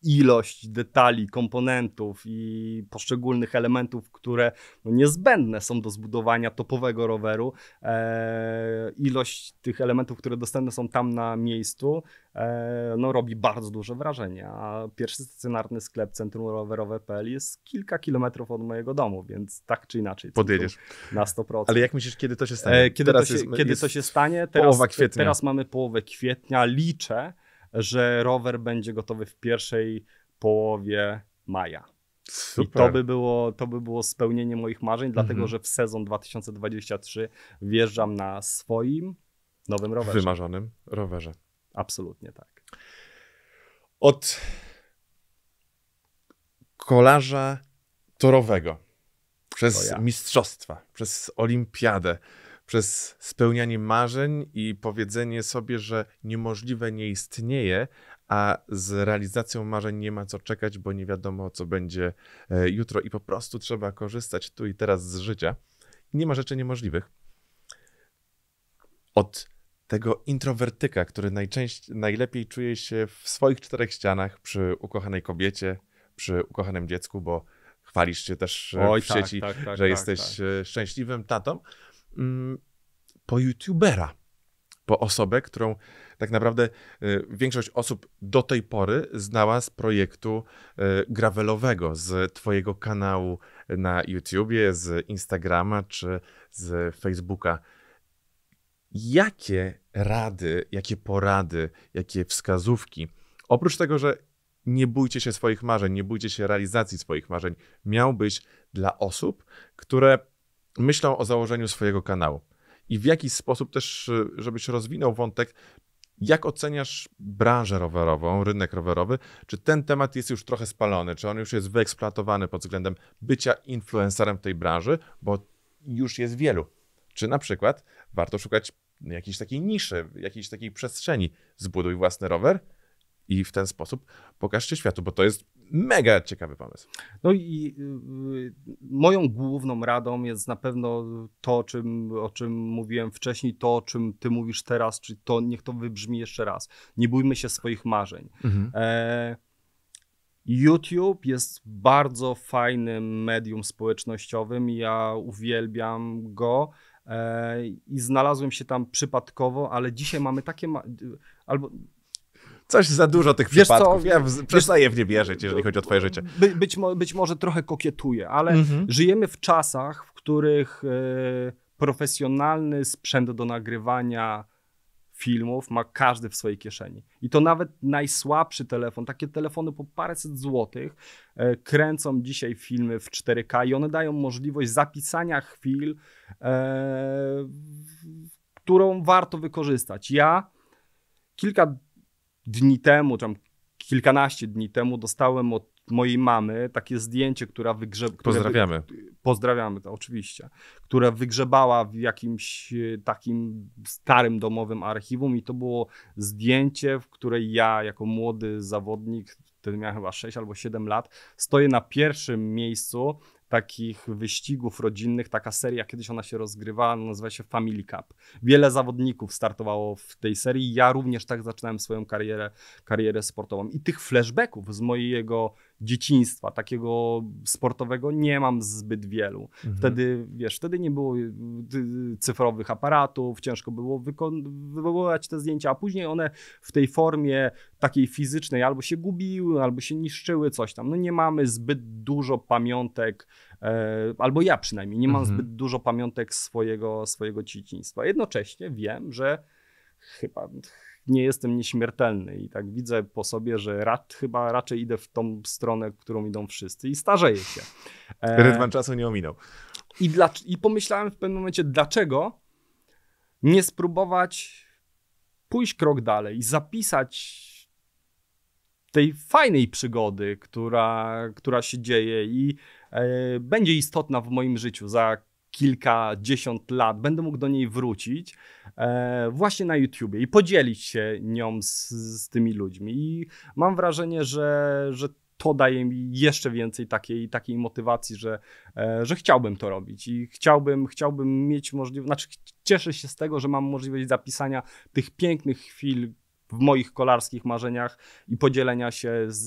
ilość detali, komponentów i poszczególnych elementów, które no, niezbędne są do zbudowania topowego roweru, e, ilość tych elementów, które dostępne są tam na miejscu, e, no, robi bardzo duże wrażenie. A pierwszy stacjonarny sklep Centrum Rowerowe.pl jest kilka kilometrów od mojego domu, więc tak czy inaczej. Podjedziesz. Na 100%. Ale jak myślisz, kiedy to się e, stanie? E, kiedy, to się, jest, kiedy to się stanie? Teraz, połowa kwietnia. teraz mamy połowę kwietnia. Liczę, że rower będzie gotowy w pierwszej połowie maja. Super. I to by, było, to by było spełnienie moich marzeń, mhm. dlatego że w sezon 2023 wjeżdżam na swoim nowym rowerze. Wymarzonym rowerze. Absolutnie tak. Od kolarza torowego, przez ja. mistrzostwa, przez olimpiadę, przez spełnianie marzeń i powiedzenie sobie, że niemożliwe nie istnieje, a z realizacją marzeń nie ma co czekać, bo nie wiadomo, co będzie e, jutro i po prostu trzeba korzystać tu i teraz z życia. Nie ma rzeczy niemożliwych. Od tego introwertyka, który najczęściej, najlepiej czuje się w swoich czterech ścianach, przy ukochanej kobiecie, przy ukochanym dziecku, bo chwalisz się też e, Oj, w tak, sieci, tak, tak, tak, że jesteś tak. E, szczęśliwym tatą, Mm, po youtubera, po osobę, którą tak naprawdę y, większość osób do tej pory znała z projektu y, gravelowego, z Twojego kanału na YouTubie, z Instagrama czy z Facebooka. Jakie rady, jakie porady, jakie wskazówki, oprócz tego, że nie bójcie się swoich marzeń, nie bójcie się realizacji swoich marzeń, miałbyś dla osób, które myślą o założeniu swojego kanału. I w jaki sposób też, żebyś rozwinął wątek, jak oceniasz branżę rowerową, rynek rowerowy? Czy ten temat jest już trochę spalony? Czy on już jest wyeksploatowany pod względem bycia influencerem w tej branży? Bo już jest wielu. Czy na przykład warto szukać jakiejś takiej niszy, jakiejś takiej przestrzeni? Zbuduj własny rower, i w ten sposób pokażcie światu, bo to jest mega ciekawy pomysł. No i y, moją główną radą jest na pewno to, o czym, o czym mówiłem wcześniej, to, o czym ty mówisz teraz, czy to niech to wybrzmi jeszcze raz. Nie bójmy się swoich marzeń. Mhm. E, YouTube jest bardzo fajnym medium społecznościowym. Ja uwielbiam go e, i znalazłem się tam przypadkowo, ale dzisiaj mamy takie. albo Coś za dużo tych wiesz przypadków. Co? Ja w, przestaję w nie wierzyć, jeżeli chodzi o twoje życie. By, być, mo być może trochę kokietuję, ale mhm. żyjemy w czasach, w których e, profesjonalny sprzęt do nagrywania filmów ma każdy w swojej kieszeni. I to nawet najsłabszy telefon, takie telefony po paręset złotych, e, kręcą dzisiaj filmy w 4K i one dają możliwość zapisania chwil, e, którą warto wykorzystać. Ja kilka dni temu, tam kilkanaście dni temu dostałem od mojej mamy takie zdjęcie, która wygrzebała. Pozdrawiamy. Pozdrawiamy, to oczywiście. Która wygrzebała w jakimś e, takim starym domowym archiwum, i to było zdjęcie, w której ja, jako młody zawodnik, wtedy miałem chyba 6 albo 7 lat, stoję na pierwszym miejscu takich wyścigów rodzinnych, taka seria, kiedyś ona się rozgrywała, nazywa się Family Cup. Wiele zawodników startowało w tej serii, ja również tak zaczynałem swoją karierę, karierę sportową. I tych flashbacków z mojego dzieciństwa, takiego sportowego, nie mam zbyt wielu. Mhm. Wtedy, wiesz, wtedy nie było y, cyfrowych aparatów, ciężko było wywoływać te zdjęcia, a później one w tej formie takiej fizycznej albo się gubiły, albo się niszczyły, coś tam. No nie mamy zbyt dużo pamiątek, e, albo ja przynajmniej, nie mam mhm. zbyt dużo pamiątek swojego, swojego dzieciństwa. Jednocześnie wiem, że chyba nie jestem nieśmiertelny i tak widzę po sobie, że rad, chyba raczej idę w tą stronę, którą idą wszyscy i starzeję się. E, czasu nie ominął. I, dla, I pomyślałem w pewnym momencie, dlaczego nie spróbować pójść krok dalej i zapisać tej fajnej przygody, która, która się dzieje i e, będzie istotna w moim życiu za kilkadziesiąt lat, będę mógł do niej wrócić e, właśnie na YouTubie i podzielić się nią z, z tymi ludźmi. I mam wrażenie, że, że to daje mi jeszcze więcej takiej, takiej motywacji, że, e, że chciałbym to robić i chciałbym, chciałbym mieć możliwość, znaczy cieszę się z tego, że mam możliwość zapisania tych pięknych chwil w moich kolarskich marzeniach i podzielenia się z,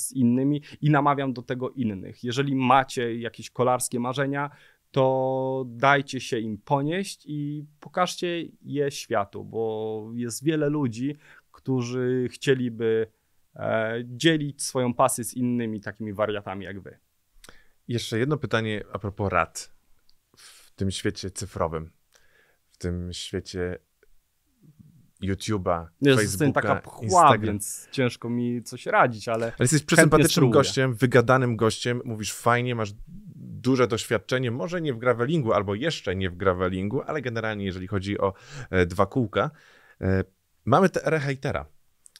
z innymi i namawiam do tego innych. Jeżeli macie jakieś kolarskie marzenia, to dajcie się im ponieść i pokażcie je światu, bo jest wiele ludzi, którzy chcieliby e, dzielić swoją pasję z innymi takimi wariatami jak wy. Jeszcze jedno pytanie a propos rad w tym świecie cyfrowym, w tym świecie YouTube'a, ja Facebooka, taka pchła, Instagram. więc ciężko mi coś radzić, ale... Ale jesteś przesympatycznym gościem, wygadanym gościem, mówisz fajnie, masz duże doświadczenie, może nie w gravelingu, albo jeszcze nie w gravelingu, ale generalnie jeżeli chodzi o e, dwa kółka. E, mamy te hejtera.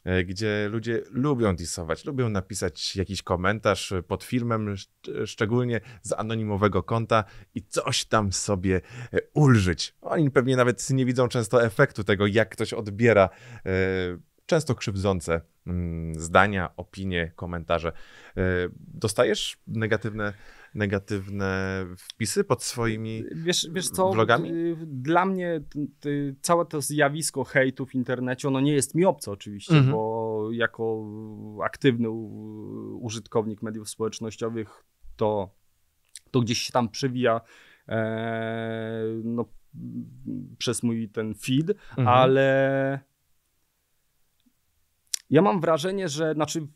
E, gdzie ludzie lubią disować, lubią napisać jakiś komentarz pod filmem, szczególnie z anonimowego konta i coś tam sobie e, ulżyć. Oni pewnie nawet nie widzą często efektu tego, jak ktoś odbiera e, często krzywdzące mm, zdania, opinie, komentarze. Dostajesz negatywne negatywne wpisy pod swoimi wiesz, wiesz co, vlogami? Dla mnie całe to zjawisko hejtu w internecie, ono nie jest mi obce oczywiście, mhm. bo jako aktywny użytkownik mediów społecznościowych to, to gdzieś się tam przewija e, no, przez mój ten feed, mhm. ale ja mam wrażenie, że, znaczy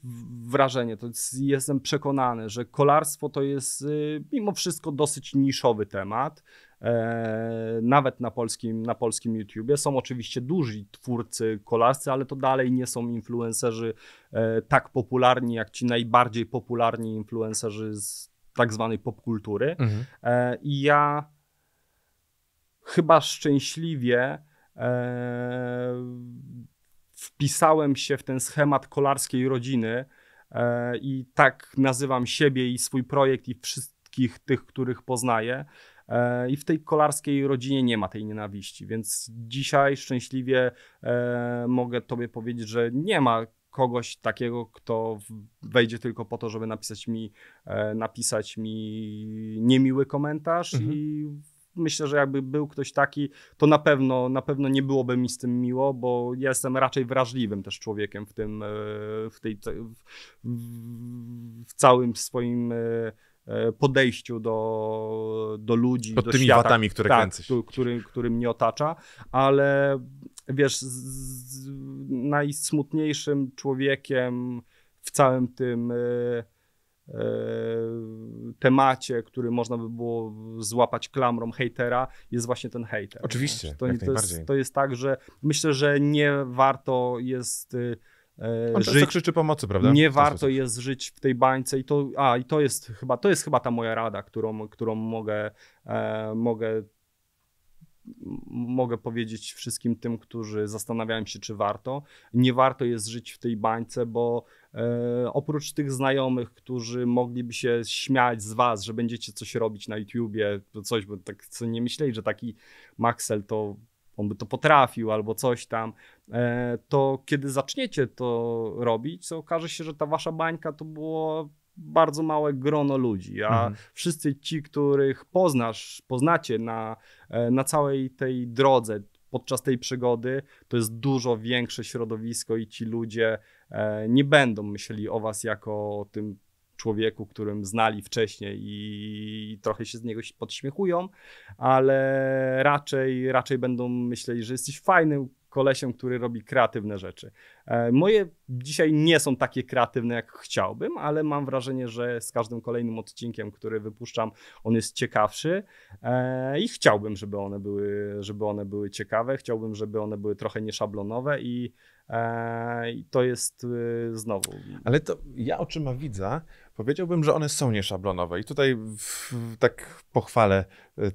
wrażenie, to jest, jestem przekonany, że kolarstwo to jest y, mimo wszystko dosyć niszowy temat. E, nawet na polskim, na polskim YouTubie. Są oczywiście duzi twórcy kolarscy, ale to dalej nie są influencerzy e, tak popularni, jak ci najbardziej popularni influencerzy z tak zwanej popkultury. Mhm. E, I ja chyba szczęśliwie wpisałem się w ten schemat kolarskiej rodziny e, i tak nazywam siebie i swój projekt i wszystkich tych, których poznaję. E, I w tej kolarskiej rodzinie nie ma tej nienawiści, więc dzisiaj szczęśliwie e, mogę Tobie powiedzieć, że nie ma kogoś takiego, kto wejdzie tylko po to, żeby napisać mi, napisać mi niemiły komentarz mhm. i myślę, że jakby był ktoś taki, to na pewno, na pewno nie byłoby mi z tym miło, bo ja jestem raczej wrażliwym też człowiekiem w tym, e, w tej, w, w całym swoim e, e, podejściu do, do ludzi, Pod do tymi świata, watami, które tak, który, który mnie otacza, ale wiesz, z, z najsmutniejszym człowiekiem w całym tym E, temacie, który można by było złapać klamrą hejtera, jest właśnie ten hejter. Oczywiście. to, jak to, jest, to jest tak, że myślę, że nie warto jest. E, On żyć, krzyczy pomocy, prawda? Nie warto sposób. jest żyć w tej bańce i to, a, i to jest chyba, to jest chyba ta moja rada, którą, którą mogę, e, mogę mogę powiedzieć wszystkim tym, którzy zastanawiają się, czy warto. Nie warto jest żyć w tej bańce, bo e, oprócz tych znajomych, którzy mogliby się śmiać z was, że będziecie coś robić na YouTubie, coś, bo tak co nie myśleli, że taki Maxel to on by to potrafił albo coś tam, e, to kiedy zaczniecie to robić, to okaże się, że ta wasza bańka to było bardzo małe grono ludzi, a mhm. wszyscy ci, których poznasz, poznacie na, e, na całej tej drodze, podczas tej przygody, to jest dużo większe środowisko i ci ludzie e, nie będą myśleli o was jako o tym człowieku, którym znali wcześniej i trochę się z niego podśmiechują, ale raczej, raczej będą myśleli, że jesteś fajnym kolesiem, który robi kreatywne rzeczy. E, moje dzisiaj nie są takie kreatywne, jak chciałbym, ale mam wrażenie, że z każdym kolejnym odcinkiem, który wypuszczam, on jest ciekawszy e, i chciałbym, żeby one były, żeby one były ciekawe, chciałbym, żeby one były trochę nieszablonowe i e, to jest znowu. Ale to ja oczyma widza powiedziałbym, że one są nieszablonowe. I tutaj w, tak pochwalę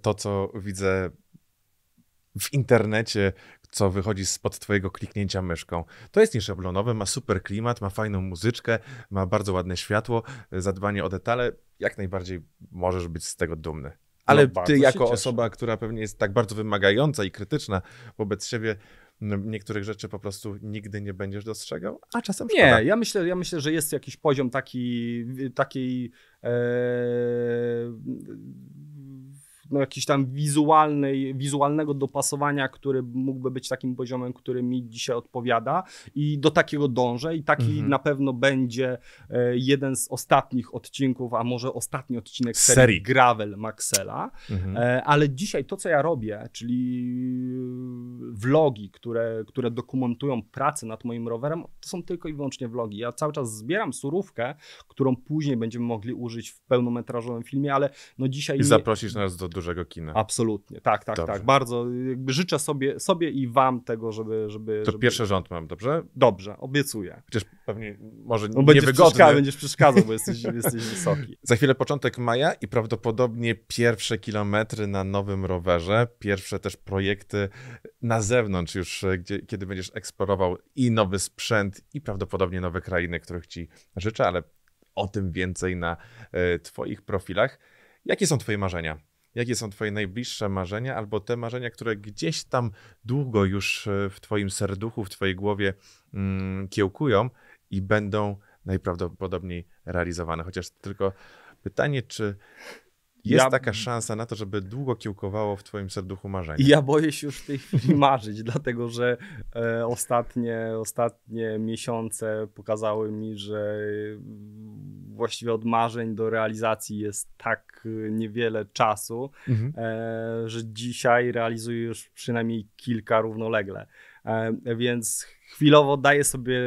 to, co widzę w internecie, co wychodzi spod twojego kliknięcia myszką. To jest nieszablonowe, ma super klimat, ma fajną muzyczkę, ma bardzo ładne światło, e, zadbanie o detale. Jak najbardziej możesz być z tego dumny. No Ale no, ty jako osoba, która pewnie jest tak bardzo wymagająca i krytyczna wobec siebie, niektórych rzeczy po prostu nigdy nie będziesz dostrzegał, a czasem Nie, szkoda. ja myślę, ja myślę, że jest jakiś poziom taki, takiej e, no, jakiejś tam wizualnej, wizualnego dopasowania, który mógłby być takim poziomem, który mi dzisiaj odpowiada i do takiego dążę i taki mhm. na pewno będzie e, jeden z ostatnich odcinków, a może ostatni odcinek serii, serii. Gravel Maxela, mhm. E, ale dzisiaj to, co ja robię, czyli vlogi, które, które dokumentują pracę nad moim rowerem, to są tylko i wyłącznie vlogi. Ja cały czas zbieram surówkę, którą później będziemy mogli użyć w pełnometrażowym filmie, ale no dzisiaj... I zaprosisz nas do dużego kina. Absolutnie, tak, tak, dobrze. tak. Bardzo życzę sobie, sobie i wam tego, żeby... żeby to żeby... pierwszy rząd mam, dobrze? Dobrze, obiecuję. Chociaż pewnie może no, niewygodny. Przeszkadzał, będziesz przeszkadzał, bo jesteś, jesteś wysoki. Za chwilę początek maja i prawdopodobnie pierwsze kilometry na nowym rowerze, pierwsze też projekty na zewnątrz już, e, gdzie, kiedy będziesz eksplorował i nowy sprzęt i prawdopodobnie nowe krainy, których ci życzę, ale o tym więcej na y, Twoich profilach. Jakie są Twoje marzenia? Jakie są Twoje najbliższe marzenia, albo te marzenia, które gdzieś tam długo już e, w Twoim serduchu, w Twojej głowie mm, kiełkują i będą najprawdopodobniej realizowane. Chociaż tylko pytanie, czy jest ja... taka szansa na to, żeby długo kiełkowało w twoim serduchu marzenie. Ja boję się już w tej chwili marzyć, dlatego że e, ostatnie, ostatnie miesiące pokazały mi, że mm, właściwie od marzeń do realizacji jest tak e, niewiele czasu, mhm. e, że dzisiaj realizuję już przynajmniej kilka równolegle. E, więc chwilowo daję sobie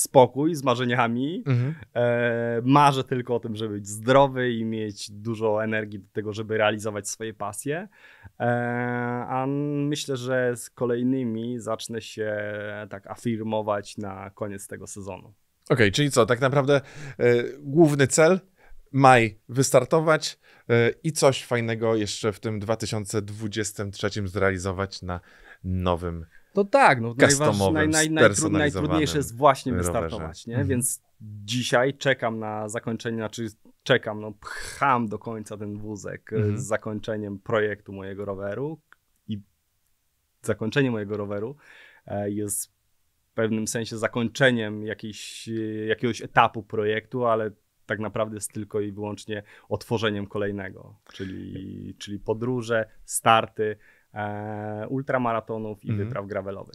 spokój z marzeniami. Mhm. E, marzę tylko o tym, żeby być zdrowy i mieć dużo energii do tego, żeby realizować swoje pasje. E, a myślę, że z kolejnymi zacznę się tak afirmować na koniec tego sezonu. Okej, okay, czyli co, tak naprawdę e, główny cel maj wystartować i coś fajnego jeszcze w tym 2023 zrealizować na nowym to no tak, no naj, naj, najtrudniejsze jest właśnie rowerze. wystartować, nie? Mhm. Więc dzisiaj czekam na zakończenie, znaczy czekam, no pcham do końca ten wózek e, mhm. z zakończeniem projektu mojego roweru i zakończenie mojego roweru e, jest w pewnym sensie zakończeniem jakiejś, e, jakiegoś etapu projektu, ale tak naprawdę jest tylko i wyłącznie otworzeniem kolejnego, czyli, czyli podróże, starty, E, ultramaratonów i mhm. wypraw gravelowych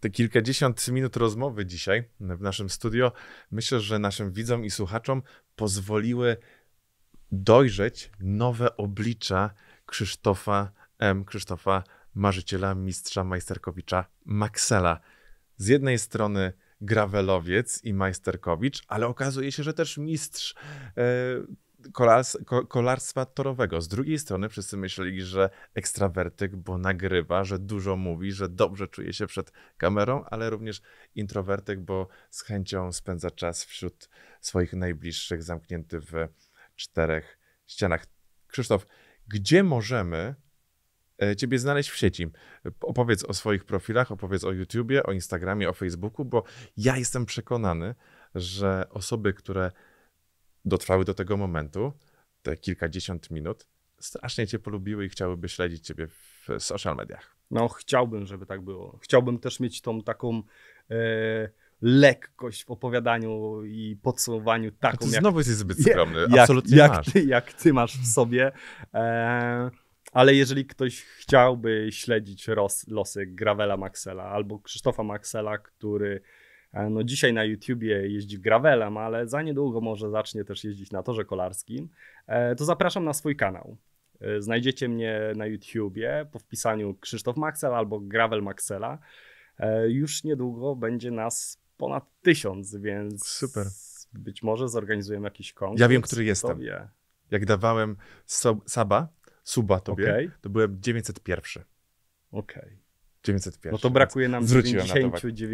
te kilkadziesiąt minut rozmowy dzisiaj w naszym studio, myślę, że naszym widzom i słuchaczom pozwoliły dojrzeć nowe oblicza Krzysztofa M., Krzysztofa Marzyciela, mistrza Majsterkowicza Maxela. Z jednej strony gravelowiec i Majsterkowicz, ale okazuje się, że też mistrz. E, kolarstwa torowego. Z drugiej strony wszyscy myśleli, że ekstrawertyk, bo nagrywa, że dużo mówi, że dobrze czuje się przed kamerą, ale również introwertyk, bo z chęcią spędza czas wśród swoich najbliższych, zamknięty w czterech ścianach. Krzysztof, gdzie możemy e, Ciebie znaleźć w sieci. Opowiedz o swoich profilach, opowiedz o YouTubie, o Instagramie, o Facebooku, bo ja jestem przekonany, że osoby, które dotrwały do tego momentu, te kilkadziesiąt minut, strasznie cię polubiły i chciałyby śledzić ciebie w social mediach. No, chciałbym, żeby tak było. Chciałbym też mieć tą taką e, lekkość w opowiadaniu i podsumowaniu taką. jak, znowu jesteś zbyt skromny, jak, absolutnie jak, masz. Ty, jak ty masz w sobie. E, ale jeżeli ktoś chciałby śledzić los, losy Gravela Maxela albo Krzysztofa Maxela, który E, no dzisiaj na YouTubie jeździ gravelem, ale za niedługo może zacznie też jeździć na torze kolarskim. E, to zapraszam na swój kanał. E, znajdziecie mnie na YouTubie po wpisaniu Krzysztof Maxel albo Gravel Maxela. Już niedługo będzie nas ponad tysiąc, więc Super. być może zorganizujemy jakiś konkurs. Ja wiem, który jestem. Tobie. Jak dawałem so, Saba, Suba tobie, okay. to byłem 901. Okej. Okay. 901. No to brakuje nam 99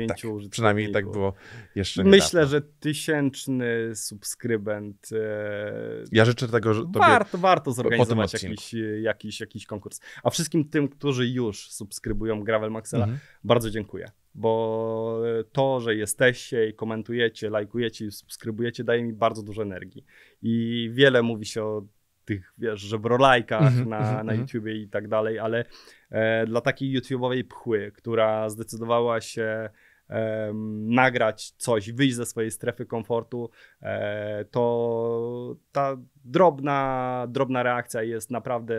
tak, użytkowników. Przynajmniej tak było jeszcze Myślę, że tysięczny subskrybent. E... Ja życzę tego, że warto, warto zorganizować jakiś, jakiś, jakiś konkurs. A wszystkim tym, którzy już subskrybują Gravel Maxela, mhm. bardzo dziękuję. Bo to, że jesteście i komentujecie, lajkujecie i subskrybujecie, daje mi bardzo dużo energii. I wiele mówi się o tych, wiesz, żebrolajkach mm -hmm, na, mm -hmm. na mhm. YouTubie i tak dalej, ale e, dla takiej YouTube'owej pchły, która zdecydowała się e, nagrać coś, wyjść ze swojej strefy komfortu, e, to ta drobna, drobna reakcja jest naprawdę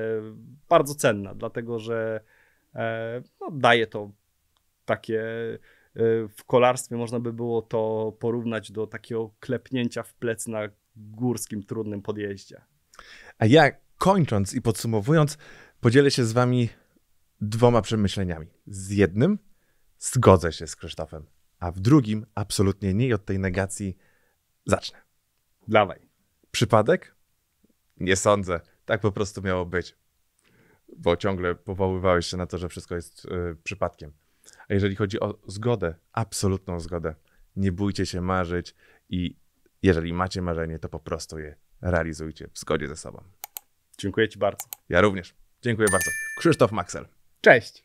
bardzo cenna, dlatego że e, no, daje to takie e, w kolarstwie można by było to porównać do takiego klepnięcia w plec na górskim trudnym podjeździe. A ja kończąc i podsumowując, podzielę się z wami dwoma przemyśleniami. Z jednym zgodzę się z Krzysztofem, a w drugim absolutnie nie i od tej negacji zacznę. Dawaj. Przypadek? Nie sądzę. Tak po prostu miało być. Bo ciągle powoływałeś się na to, że wszystko jest yy, przypadkiem. A jeżeli chodzi o zgodę, absolutną zgodę, nie bójcie się marzyć i jeżeli macie marzenie, to po prostu je realizujcie w zgodzie ze sobą. Dziękuję Ci bardzo. Ja również. Dziękuję bardzo. Krzysztof Maksel. Cześć.